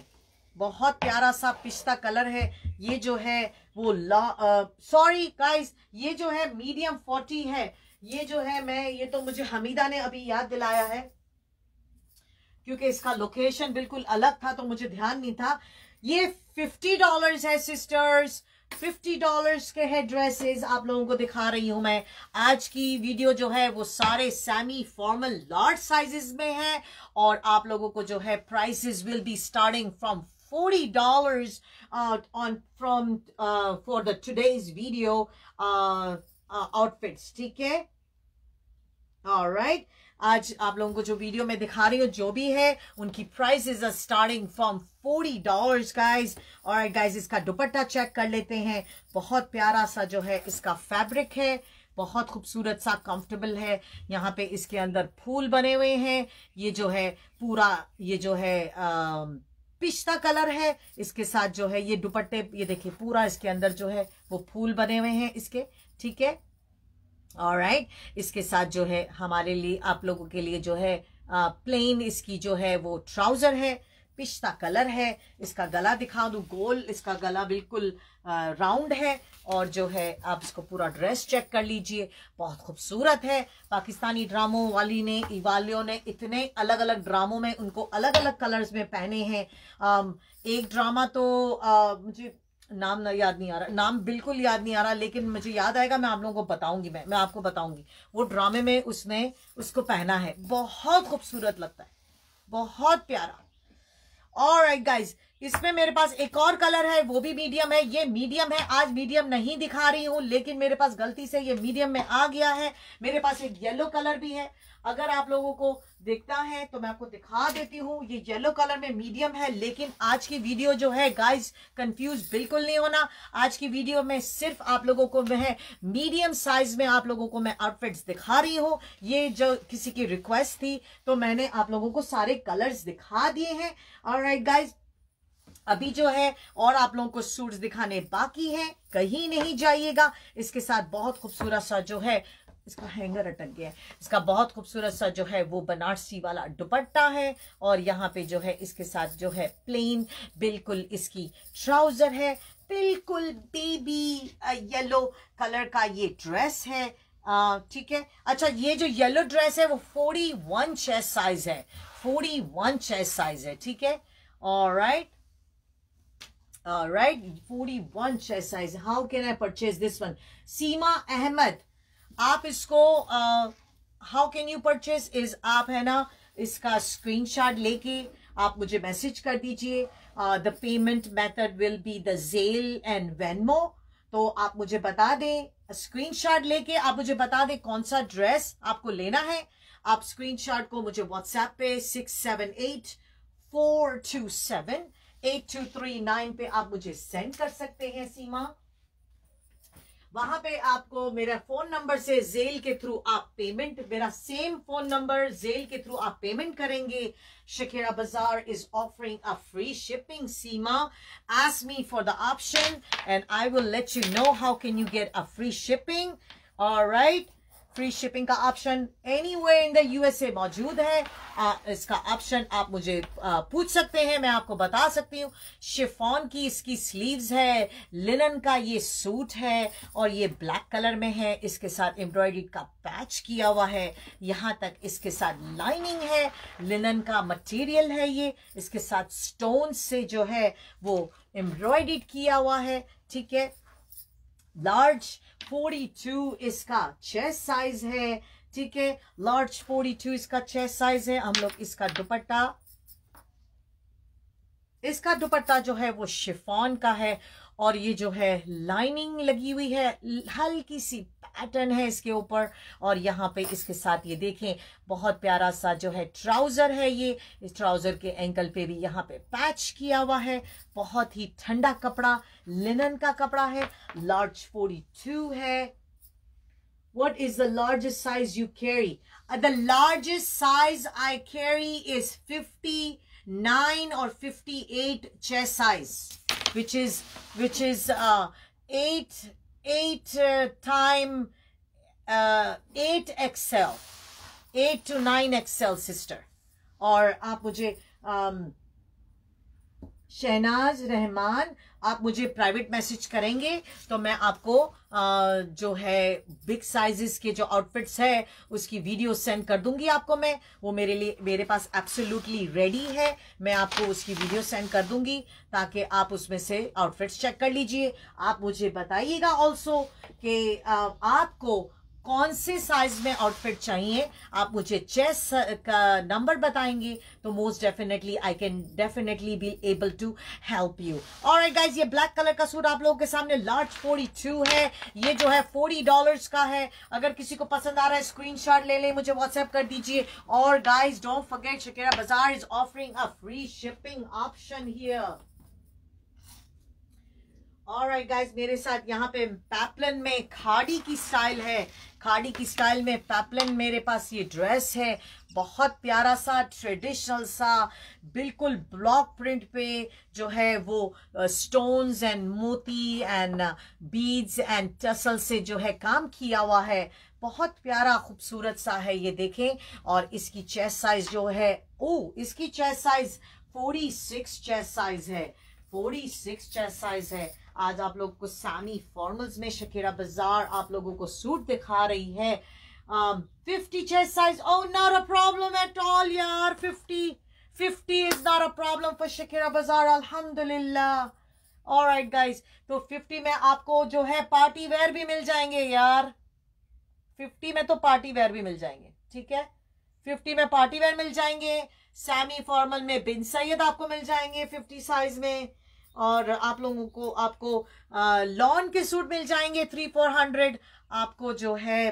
बहुत प्यारा सा पिस्ता कलर है ये जो है वो सॉरी गाइस ये जो है मीडियम फोर्टी है ये जो है मैं ये तो मुझे हमीदा ने अभी याद दिलाया है क्योंकि इसका लोकेशन बिल्कुल अलग था तो मुझे ध्यान नहीं था ये फिफ्टी डॉलर है सिस्टर्स फिफ्टी डॉलर्स के है ड्रेसेस आप लोगों को दिखा रही हूं मैं आज की वीडियो जो है वो सारे सेमी फॉर्मल लार्ज साइजेस में है और आप लोगों को जो है prices will be starting from forty dollar on from for the today's video outfits ठीक है राइट आज आप लोगों को जो वीडियो में दिखा रही हूँ जो भी है उनकी is are starting from forty dollars guys और गाइज इसका दुपट्टा चेक कर लेते हैं बहुत प्यारा सा जो है इसका फैब्रिक है बहुत खूबसूरत सा कंफर्टेबल है यहाँ पे इसके अंदर फूल बने हुए हैं ये जो है पूरा ये जो है आ, पिस्ता कलर है इसके साथ जो है ये दुपट्टे ये देखिए पूरा इसके अंदर जो है वो फूल बने हुए हैं इसके ठीक है और राइट इसके साथ जो है हमारे लिए आप लोगों के लिए जो है प्लेन इसकी जो है वो ट्राउजर है पिस्ता कलर है इसका गला दिखा दू गोल इसका गला बिल्कुल राउंड है और जो है आप इसको पूरा ड्रेस चेक कर लीजिए बहुत खूबसूरत है पाकिस्तानी ड्रामों वाली ने इवालियों ने इतने अलग अलग ड्रामों में उनको अलग अलग कलर्स में पहने हैं एक ड्रामा तो आ, मुझे नाम ना याद नहीं आ रहा नाम बिल्कुल याद नहीं आ रहा लेकिन मुझे याद आएगा मैं आप लोगों को बताऊंगी मैं मैं आपको बताऊंगी वो ड्रामे में उसने उसको पहना है बहुत खूबसूरत लगता है बहुत प्यारा और राइट गाइज इसमें मेरे पास एक और कलर है वो भी मीडियम है ये मीडियम है आज मीडियम नहीं दिखा रही हूँ लेकिन मेरे पास गलती से ये मीडियम में आ गया है मेरे पास एक येलो कलर भी है अगर आप लोगों को दिखता है तो मैं आपको दिखा देती हूँ ये येलो कलर में मीडियम है लेकिन आज की वीडियो जो है गाइस कंफ्यूज बिल्कुल नहीं होना आज की वीडियो में सिर्फ आप लोगों को मैं मीडियम साइज में आप लोगों को मैं आउटफिट्स दिखा रही हूँ ये जो किसी की रिक्वेस्ट थी तो मैंने आप लोगों को सारे कलर्स दिखा दिए हैं और गाइज अभी जो है और आप लोगों को सूट्स दिखाने बाकी हैं कहीं नहीं जाइएगा इसके साथ बहुत खूबसूरत सा जो है इसका हैंगर अटक गया है इसका बहुत खूबसूरत सा जो है वो बनारसी वाला दुपट्टा है और यहाँ पे जो है इसके साथ जो है प्लेन बिल्कुल इसकी ट्राउज़र है बिल्कुल बेबी येलो कलर का ये ड्रेस है ठीक है अच्छा ये जो येलो ड्रेस है वो फोर्टी वन चेस्ट साइज है फोर्टी वन चेस्ट साइज है ठीक है और right right forty one chest size how can I purchase this one Seema Ahmed आप इसको how can you purchase is आप है ना इसका स्क्रीनशॉट लेके आप मुझे मैसेज कर दीजिए the payment method will be the Zelle and Venmo तो आप मुझे बता दें स्क्रीनशॉट लेके आप मुझे बता दें कौन सा ड्रेस आपको लेना है आप स्क्रीनशॉट को मुझे व्हाट्सएप पे six seven eight four two seven eight two three nine पे आप मुझे सेंड कर सकते हैं सीमा वहां पे आपको मेरा फोन नंबर से जेल के थ्रू आप पेमेंट मेरा सेम फोन नंबर जेल के थ्रू आप पेमेंट करेंगे Shakira Bazaar is offering a free shipping Seema ask me for the option and I will let you know how can you get a free shipping और right free shipping का option any way in the USA मौजूद है आ, इसका option आप मुझे आ, पूछ सकते हैं मैं आपको बता सकती हूँ शिफॉन की इसकी स्लीव्स है लिनन का ये सूट है और ये ब्लैक कलर में है इसके साथ एम्ब्रॉयडरी का पैच किया हुआ है यहाँ तक इसके साथ लाइनिंग है लिनन का मटेरियल है ये इसके साथ स्टोन से जो है वो एम्ब्रॉयडरी किया हुआ है ठीक है लार्ज 42 इसका चेस्ट साइज है ठीक है लार्ज 42 इसका चेस्ट साइज है हम लोग इसका दुपट्टा इसका दुपट्टा जो है वो शिफॉन का है और ये जो है लाइनिंग लगी हुई है हल्की सी पैटर्न है इसके ऊपर और यहाँ पे इसके साथ ये देखें बहुत प्यारा सा जो है ट्राउज़र है ये इस ट्राउज़र के एंकल पे भी यहाँ पे पैच किया हुआ है बहुत ही ठंडा कपड़ा लिनन का कपड़ा है लार्ज फोर्टी टू है is the the size you you the largest size I carry is fifty nine 59 fifty 58 chest size which is which is uh, eight eight uh, time uh, eight XL, eight to nine XL sister. or आप मुझे um, Shehnaaz Rahman आप मुझे private message करेंगे तो मैं आपको आ, जो है बिग साइजेस के जो आउटफिट्स है उसकी वीडियो सेंड कर दूंगी आपको मैं वो मेरे लिए मेरे पास एब्सोल्युटली रेडी है मैं आपको उसकी वीडियो सेंड कर दूंगी ताकि आप उसमें से आउटफिट्स चेक कर लीजिए आप मुझे बताइएगा ऑल्सो कि आपको कौन से साइज में आउटफिट चाहिए आप मुझे चेस uh, का नंबर बताएंगे तो most definitely I can definitely be able to help you और गाइज ये ब्लैक कलर का सूट आप लोगों के सामने लार्ज फोर्टी टू है ये जो है फोर्टी डॉलर्स का है अगर किसी को पसंद आ रहा है स्क्रीनशॉट ले ले मुझे व्हाट्सएप कर दीजिए और guys don't forget Shakira Bazaar is offering a free shipping option here और गाइस मेरे साथ यहाँ पे पैपलन में खाड़ी की स्टाइल है खाड़ी की स्टाइल में पैपलन मेरे पास ये ड्रेस है बहुत प्यारा सा ट्रेडिशनल सा बिल्कुल ब्लॉक प्रिंट पे जो है वो स्टोन्स uh, एंड मोती एंड बीड्स एंड टसल से जो है काम किया हुआ है बहुत प्यारा खूबसूरत सा है ये देखें और इसकी चेस्ट साइज जो है ओ इसकी chest size six chest size है सिक्स चेस्ट साइज है आज आप लोग को सामी फॉर्मल्स में शकीरा बाजार आप लोगों को सूट दिखा रही है fifty chest size oh not a problem at all यार fifty fifty is not a problem for Shakira Bazaar अल्हम्दुलिल्लाह और राइट गाइज तो फिफ्टी में आपको जो है पार्टी वेयर भी मिल जाएंगे यार फिफ्टी में तो पार्टी वेयर भी मिल जाएंगे ठीक है फिफ्टी में पार्टी वेयर मिल जाएंगे सेमी फॉर्मल में बिन सैयद आपको मिल जाएंगे फिफ्टी साइज में और आप लोगों को आपको लॉन के सूट मिल जाएंगे थ्री फोर हंड्रेड आपको जो है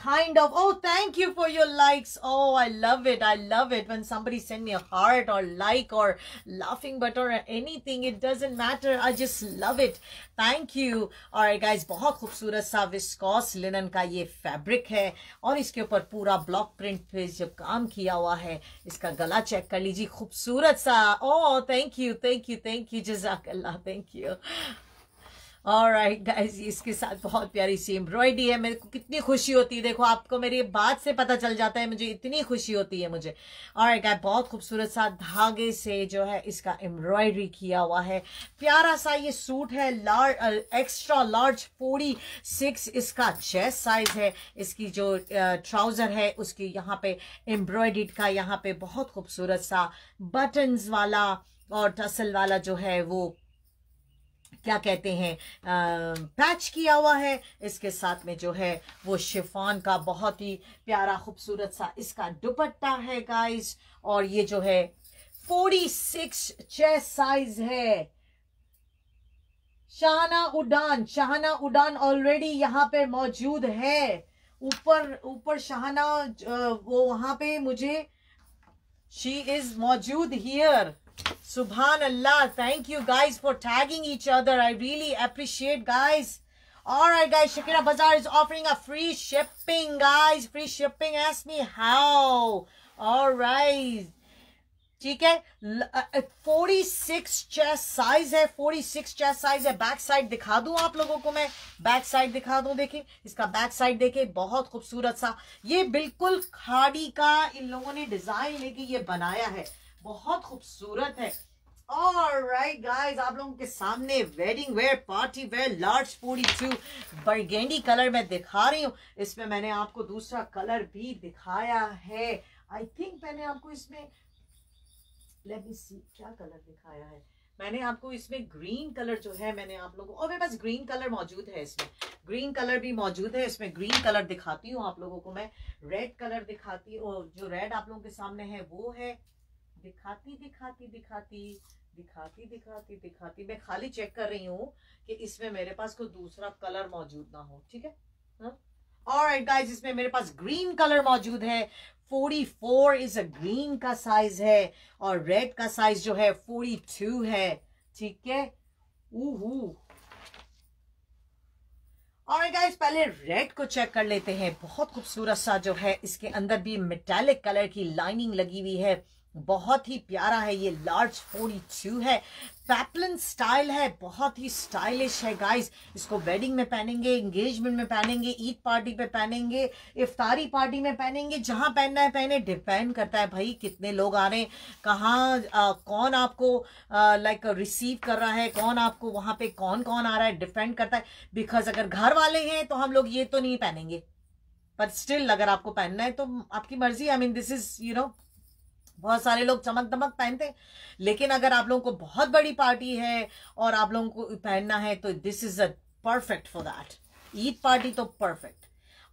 kind of, oh, thank you for your likes. Oh, I love it. I love it when somebody send me a heart or like or laughing but or anything. It doesn't matter. I just love it. Thank you. All right, guys, बहुत खूबसूरत सा viscous linen का ये fabric है और इसके ऊपर पूरा ब्लॉक प्रिंट पे जब काम किया हुआ है इसका गला चेक कर लीजिए खूबसूरत सा oh thank you thank you thank you जजाक अल्लाह थैंक और राइट इसके साथ बहुत प्यारी सी एम्ब्रॉयडरी है मेरे को कितनी खुशी होती है देखो आपको मेरी बात से पता चल जाता है मुझे इतनी खुशी होती है मुझे और राइट बहुत खूबसूरत सा धागे से जो है इसका एम्ब्रॉयडरी किया हुआ है प्यारा सा ये सूट है large extra large forty six इसका चेस्ट साइज है इसकी जो ट्राउजर है उसकी यहाँ पे एम्ब्रॉयड का यहाँ पे बहुत खूबसूरत सा बटन्स वाला और टसल वाला जो है वो क्या कहते हैं पैच किया हुआ है इसके साथ में जो है वो शिफॉन का बहुत ही प्यारा खूबसूरत सा इसका दुपट्टा है गाइस और ये जो है फोर्टी सिक्स चेस्ट साइज है शाहना उड़ान शाहना उड़ान ऑलरेडी यहाँ पे मौजूद है ऊपर ऊपर शाहना वो वहां पे मुझे शी इज मौजूद here Subhanallah. Thank you guys for tagging each other. I really appreciate guys. Alright guys, Shakira Bazaar is offering a free shipping guys. Free shipping. Ask me how. Alright. ठीक है forty six chest size है forty six chest size है back side दिखा दूं आप लोगों को मैं बैक साइड दिखा दूं देखें इसका बैक साइड देखें बहुत खूबसूरत सा ये बिल्कुल खाड़ी का इन लोगों ने डिजाइन लेके ये बनाया है बहुत खूबसूरत है और राइट गाइज आप लोगों के सामने wedding wear party wear large पूरी टू बर्गेंडी कलर मैं दिखा रही हूँ इसमें मैंने आपको दूसरा कलर भी दिखाया है आई थिंक मैंने आपको इसमें लेट मी सी क्या कलर दिखाया है मैंने आपको इसमें ग्रीन कलर जो है मैंने आप लोगों और मेरे पास ग्रीन कलर मौजूद है इसमें ग्रीन कलर भी मौजूद है इसमें ग्रीन कलर दिखाती हूँ आप लोगों को मैं रेड कलर दिखाती हूँ जो रेड आप लोगों के सामने है वो है दिखाती दिखाती दिखाती दिखाती दिखाती दिखाती मैं खाली चेक कर रही हूँ कि इसमें मेरे पास कोई दूसरा कलर मौजूद ना हो ठीक है एक हाँ? गाइज इसमें मेरे पास ग्रीन कलर मौजूद है 44 इज अ ग्रीन का साइज है और रेड का साइज जो है 42 है ठीक है ऊहू और गाइज पहले रेड को चेक कर लेते हैं बहुत खूबसूरत सा जो है इसके अंदर भी मेटेलिक कलर की लाइनिंग लगी हुई है बहुत ही प्यारा है ये लार्ज फोर्टी टू है पैपलन स्टाइल है बहुत ही स्टाइलिश है गाइस इसको वेडिंग में पहनेंगे एंगेजमेंट में पहनेंगे ईद पार्टी पे पहनेंगे इफ्तारी पार्टी में पहनेंगे जहां पहनना है पहने डिपेंड करता है भाई कितने लोग आ रहे हैं कहाँ कौन आपको लाइक रिसीव कर रहा है कौन आपको वहां पे कौन कौन आ रहा है डिपेंड करता है बिकॉज अगर घर वाले हैं तो हम लोग ये तो नहीं पहनेंगे पर स्टिल अगर आपको पहनना है तो आपकी मर्जी I mean this is you know बहुत सारे लोग चमक दमक पहनते लेकिन अगर आप लोगों को बहुत बड़ी पार्टी है और आप लोगों को पहनना है तो this is a perfect for that Eid party तो परफेक्ट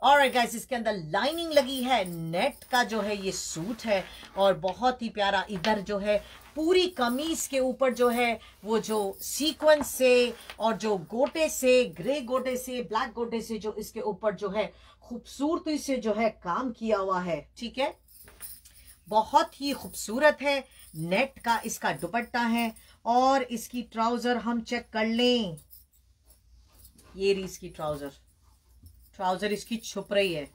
और गैस इसके अंदर लाइनिंग लगी है नेट का जो है ये सूट है और बहुत ही प्यारा इधर जो है पूरी कमीज के ऊपर जो है वो जो सीक्वेंस से और जो गोटे से ग्रे गोटे से ब्लैक गोटे से जो इसके ऊपर जो है खूबसूरती से जो है काम किया हुआ है ठीक है बहुत ही खूबसूरत है नेट का इसका दुपट्टा है और इसकी ट्राउज़र हम चेक कर लें ये रही इसकी ट्राउज़र ट्राउज़र इसकी छुप रही है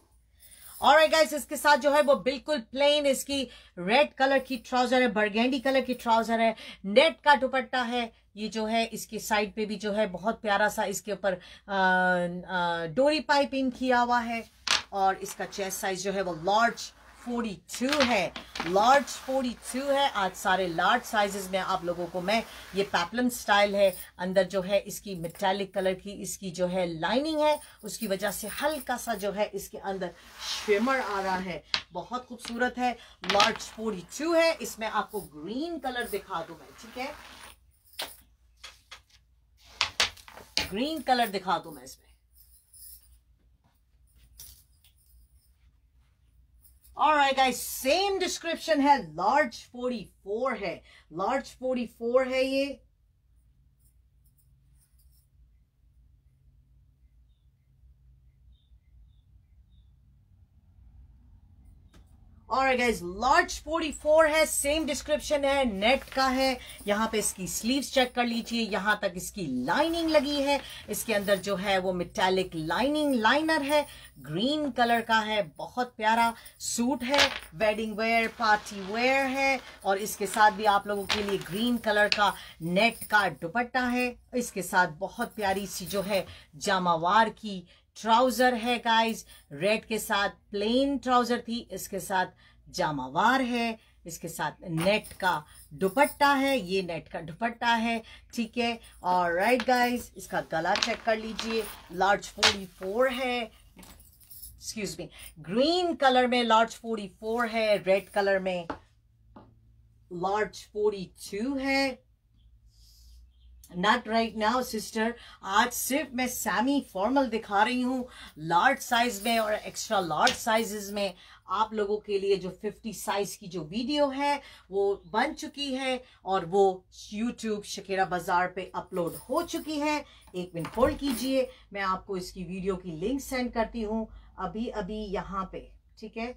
और गाइस इसके साथ जो है वो बिल्कुल प्लेन इसकी रेड कलर की ट्राउजर है बर्गेंडी कलर की ट्राउजर है नेट का दुपट्टा है ये जो है इसके साइड पे भी जो है बहुत प्यारा सा इसके ऊपर डोरी पाइपिंग किया हुआ है और इसका चेस्ट साइज जो है वो लार्ज 42 है लार्ज 42 है आज सारे लार्ज साइजेस में आप लोगों को मैं ये पैपलम स्टाइल है अंदर जो है इसकी मेटालिक कलर की इसकी जो है लाइनिंग है उसकी वजह से हल्का सा जो है इसके अंदर शिमर आ रहा है बहुत खूबसूरत है लार्ज 42 है इसमें आपको ग्रीन कलर दिखा दूँ मैं ठीक है ग्रीन कलर दिखा दूँ मैं इसमें All right, guys, same description. Large 44 है. Large 44 है ये. और गाइज लार्ज 44 है सेम डिस्क्रिप्शन है नेट का है यहाँ पे इसकी स्लीव्स चेक कर लीजिए यहाँ तक इसकी लाइनिंग लगी है इसके अंदर जो है वो मिटेलिक लाइनिंग लाइनर है ग्रीन कलर का है बहुत प्यारा सूट है वेडिंग वेयर पार्टी वेयर है और इसके साथ भी आप लोगों के लिए ग्रीन कलर का नेट का दुपट्टा है इसके साथ बहुत प्यारी सी जो है जामावार की ट्राउजर है गाइज रेड के साथ प्लेन ट्राउजर थी इसके साथ जामावार है इसके साथ नेट का दुपट्टा है ये नेट का दुपट्टा है ठीक है और राइट गाइज इसका गला चेक कर लीजिए लार्ज फोर्टी फोर है एक्सक्यूज मी ग्रीन कलर में लार्ज फोर्टी फोर है रेड कलर में लार्ज फोर्टी टू है नॉट राइट नाउ सिस्टर आज सिर्फ मैं सैमी फॉर्मल दिखा रही हूँ लार्ज साइज में और एक्स्ट्रा लार्ज साइजेस में आप लोगों के लिए जो 50 साइज की जो वीडियो है वो बन चुकी है और वो यूट्यूब शकेरा बाजार पे अपलोड हो चुकी है एक मिनट होल्ड कीजिए मैं आपको इसकी वीडियो की लिंक सेंड करती हूँ अभी अभी यहाँ पे ठीक है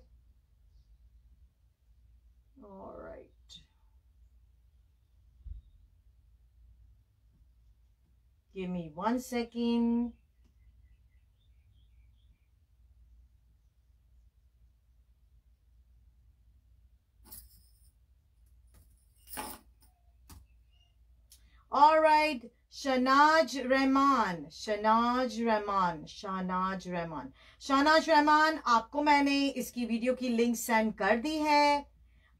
और Give me one second. All right, Shanaj Rahman, Shanaj Rahman, Shanaj Rahman, Shanaj Rahman, आपको मैंने इसकी वीडियो की लिंक सेंड कर दी है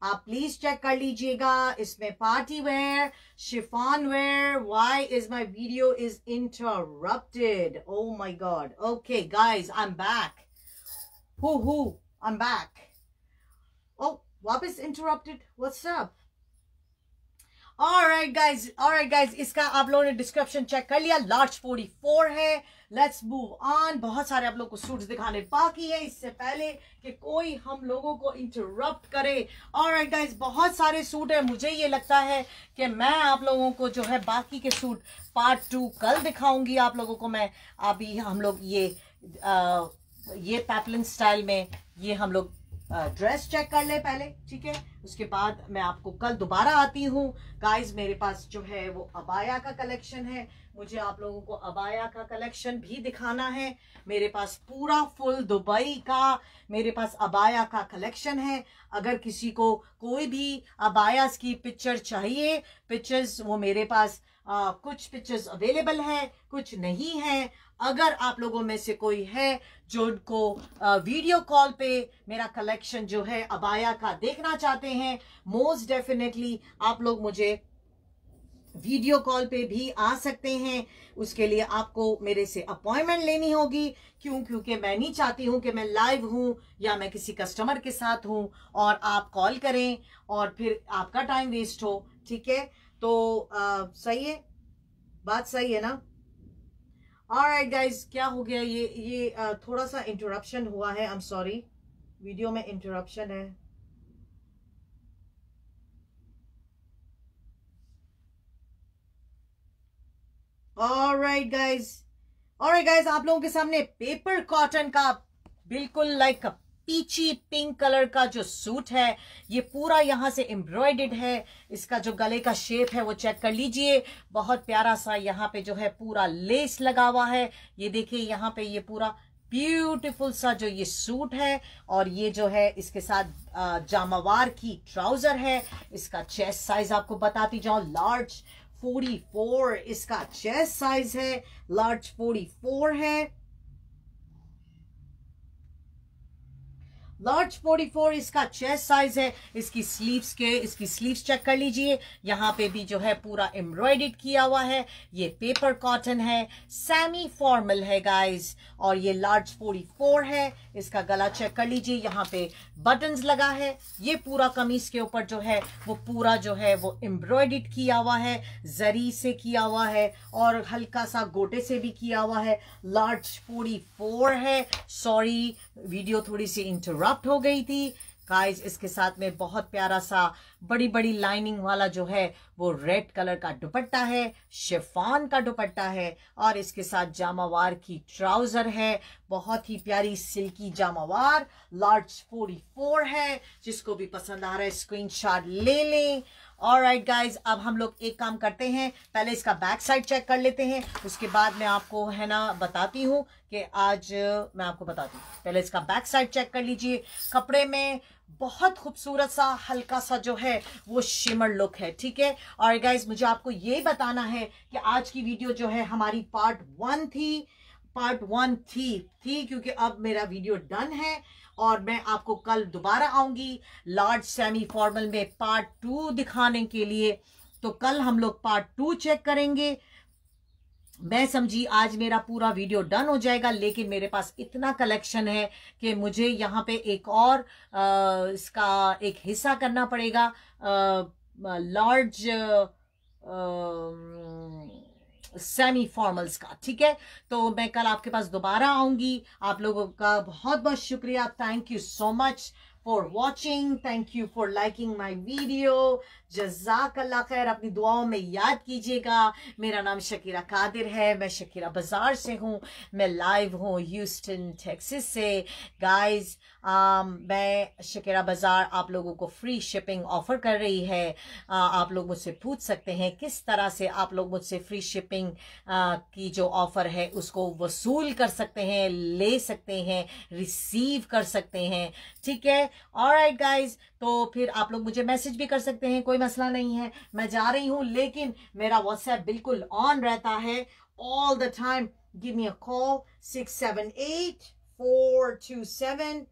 आप प्लीज चेक कर लीजिएगा इसमें party wear chiffon wear why is my video is interrupted oh my god okay guys I am back who I am back oh वापस interrupted what's up alright guys alright guys इसका आप लोगों ने description check कर लिया large 44 है let's move on बहुत सारे आप लोग को सूट्स दिखाने बाकी है इससे पहले कि कोई हम लोगों को इंटरप्ट करे ऑलराइट गाइस बहुत सारे सूट है मुझे ये लगता है कि मैं आप लोगों को जो है बाकी के सूट पार्ट टू कल दिखाऊंगी आप लोगों को मैं अभी हम लोग ये आ, ये पैपलिन स्टाइल में ये हम लोग ड्रेस चेक कर ले पहले ठीक है उसके बाद मैं आपको कल दोबारा आती हूँ गाइस मेरे पास जो है वो अबाया का कलेक्शन है मुझे आप लोगों को अबाया का कलेक्शन भी दिखाना है मेरे पास पूरा फुल दुबई का मेरे पास अबाया का कलेक्शन है अगर किसी को कोई भी अबायास की पिक्चर चाहिए पिक्चर्स वो मेरे पास आ, कुछ पिक्चर्स अवेलेबल है कुछ नहीं है अगर आप लोगों में से कोई है जो उनको वीडियो कॉल पे मेरा कलेक्शन जो है अबाया का देखना चाहते हैं मोस्ट डेफिनेटली आप लोग मुझे वीडियो कॉल पे भी आ सकते हैं उसके लिए आपको मेरे से अपॉइंटमेंट लेनी होगी क्यों क्योंकि मैं नहीं चाहती हूं कि मैं लाइव हूं या मैं किसी कस्टमर के साथ हूं और आप कॉल करें और फिर आपका टाइम वेस्ट हो ठीक है तो आ, सही है बात सही है ना राइट गाइज क्या हो गया ये ये थोड़ा सा इंटरप्शन हुआ है आई एम सॉरी वीडियो में इंटरप्शन है राइट गाइज ऑलराइट गाइज आप लोगों के सामने पेपर कॉटन का बिल्कुल like like peachy pink colour का जो सूट है ये पूरा यहाँ से एम्ब्रॉयडेड है इसका जो गले का शेप है वो चेक कर लीजिए बहुत प्यारा सा यहाँ पे जो है पूरा लेस लगा हुआ है ये देखिए यहाँ पे ये पूरा ब्यूटीफुल सा जो ये सूट है और ये जो है इसके साथ जामावार की ट्राउजर है इसका चेस्ट साइज आपको बताती जाऊं लार्ज 44 इसका चेस्ट साइज है लार्ज 44 है लार्ज 44 इसका चेस्ट साइज है इसकी स्लीव्स के इसकी स्लीव्स चेक कर लीजिए यहाँ पे भी जो है पूरा एम्ब्रॉयड किया हुआ है ये पेपर कॉटन है सेमी फॉर्मल है गाइस और ये लार्ज 44 है इसका गला चेक कर लीजिए यहाँ पे बटन्स लगा है ये पूरा कमीज के ऊपर जो है वो पूरा जो है वो एम्ब्रॉयड किया हुआ है जरी से किया हुआ है और हल्का सा गोटे से भी किया हुआ है लार्ज फोर है सॉरी वीडियो थोड़ी सी इंटर करप्ट हो गई थी गाइस इसके साथ में बहुत प्यारा सा बड़ी बड़ी लाइनिंग वाला जो है वो रेड कलर का दुपट्टा है शिफान का दुपट्टा है और इसके साथ जामावार की ट्राउजर है बहुत ही प्यारी सिल्की जामावार लार्ज 44 है जिसको भी पसंद आ रहा है स्क्रीनशॉट ले लें और राइट गाइज अब हम लोग एक काम करते हैं पहले इसका बैक साइड चेक कर लेते हैं उसके बाद मैं आपको है ना बताती हूँ कि आज मैं आपको बताती हूँ पहले इसका बैक साइड चेक कर लीजिए कपड़े में बहुत खूबसूरत सा हल्का सा जो है वो शिमर लुक है ठीक है और गाइज मुझे आपको ये बताना है कि आज की वीडियो जो है हमारी पार्ट वन थी पार्ट वन थी थी क्योंकि अब मेरा वीडियो डन है और मैं आपको कल दोबारा आऊंगी लार्ज सेमी फॉर्मल में पार्ट टू दिखाने के लिए तो कल हम लोग पार्ट टू चेक करेंगे मैं समझी आज मेरा पूरा वीडियो डन हो जाएगा लेकिन मेरे पास इतना कलेक्शन है कि मुझे यहाँ पे एक और आ, इसका एक हिस्सा करना पड़ेगा लार्ज सेमी फॉर्मल्स का ठीक है तो मैं कल आपके पास दोबारा आऊंगी आप लोगों का बहुत बहुत शुक्रिया thank you so much for watching thank you for liking my video जजाक अल्लाह खैर अपनी दुआओं में याद कीजिएगा मेरा नाम शकीरा कादिर है मैं शकीरा बाज़ार से हूँ मैं लाइव हूँ ह्यूस्टन टेक्सिस से गाइज मैं शकीरा बाज़ार आप लोगों को फ्री शिपिंग ऑफ़र कर रही है आ, आप लोग मुझसे पूछ सकते हैं किस तरह से आप लोग मुझसे फ्री शिपिंग आ, की जो ऑफ़र है उसको वसूल कर सकते हैं ले सकते हैं रिसीव कर सकते हैं ठीक है और राइट गाइज तो फिर आप लोग मुझे मैसेज भी कर सकते हैं कोई मसला नहीं है मैं जा रही हूं लेकिन मेरा व्हाट्सएप बिल्कुल ऑन रहता है all the time give me a call six seven eight four two seven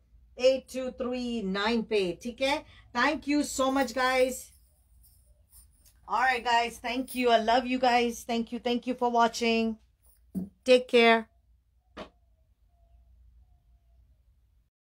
eight two three nine पे ठीक है thank you so much guys All right, guys. Thank you. I love you guys. Thank you. Thank you for watching. Take care.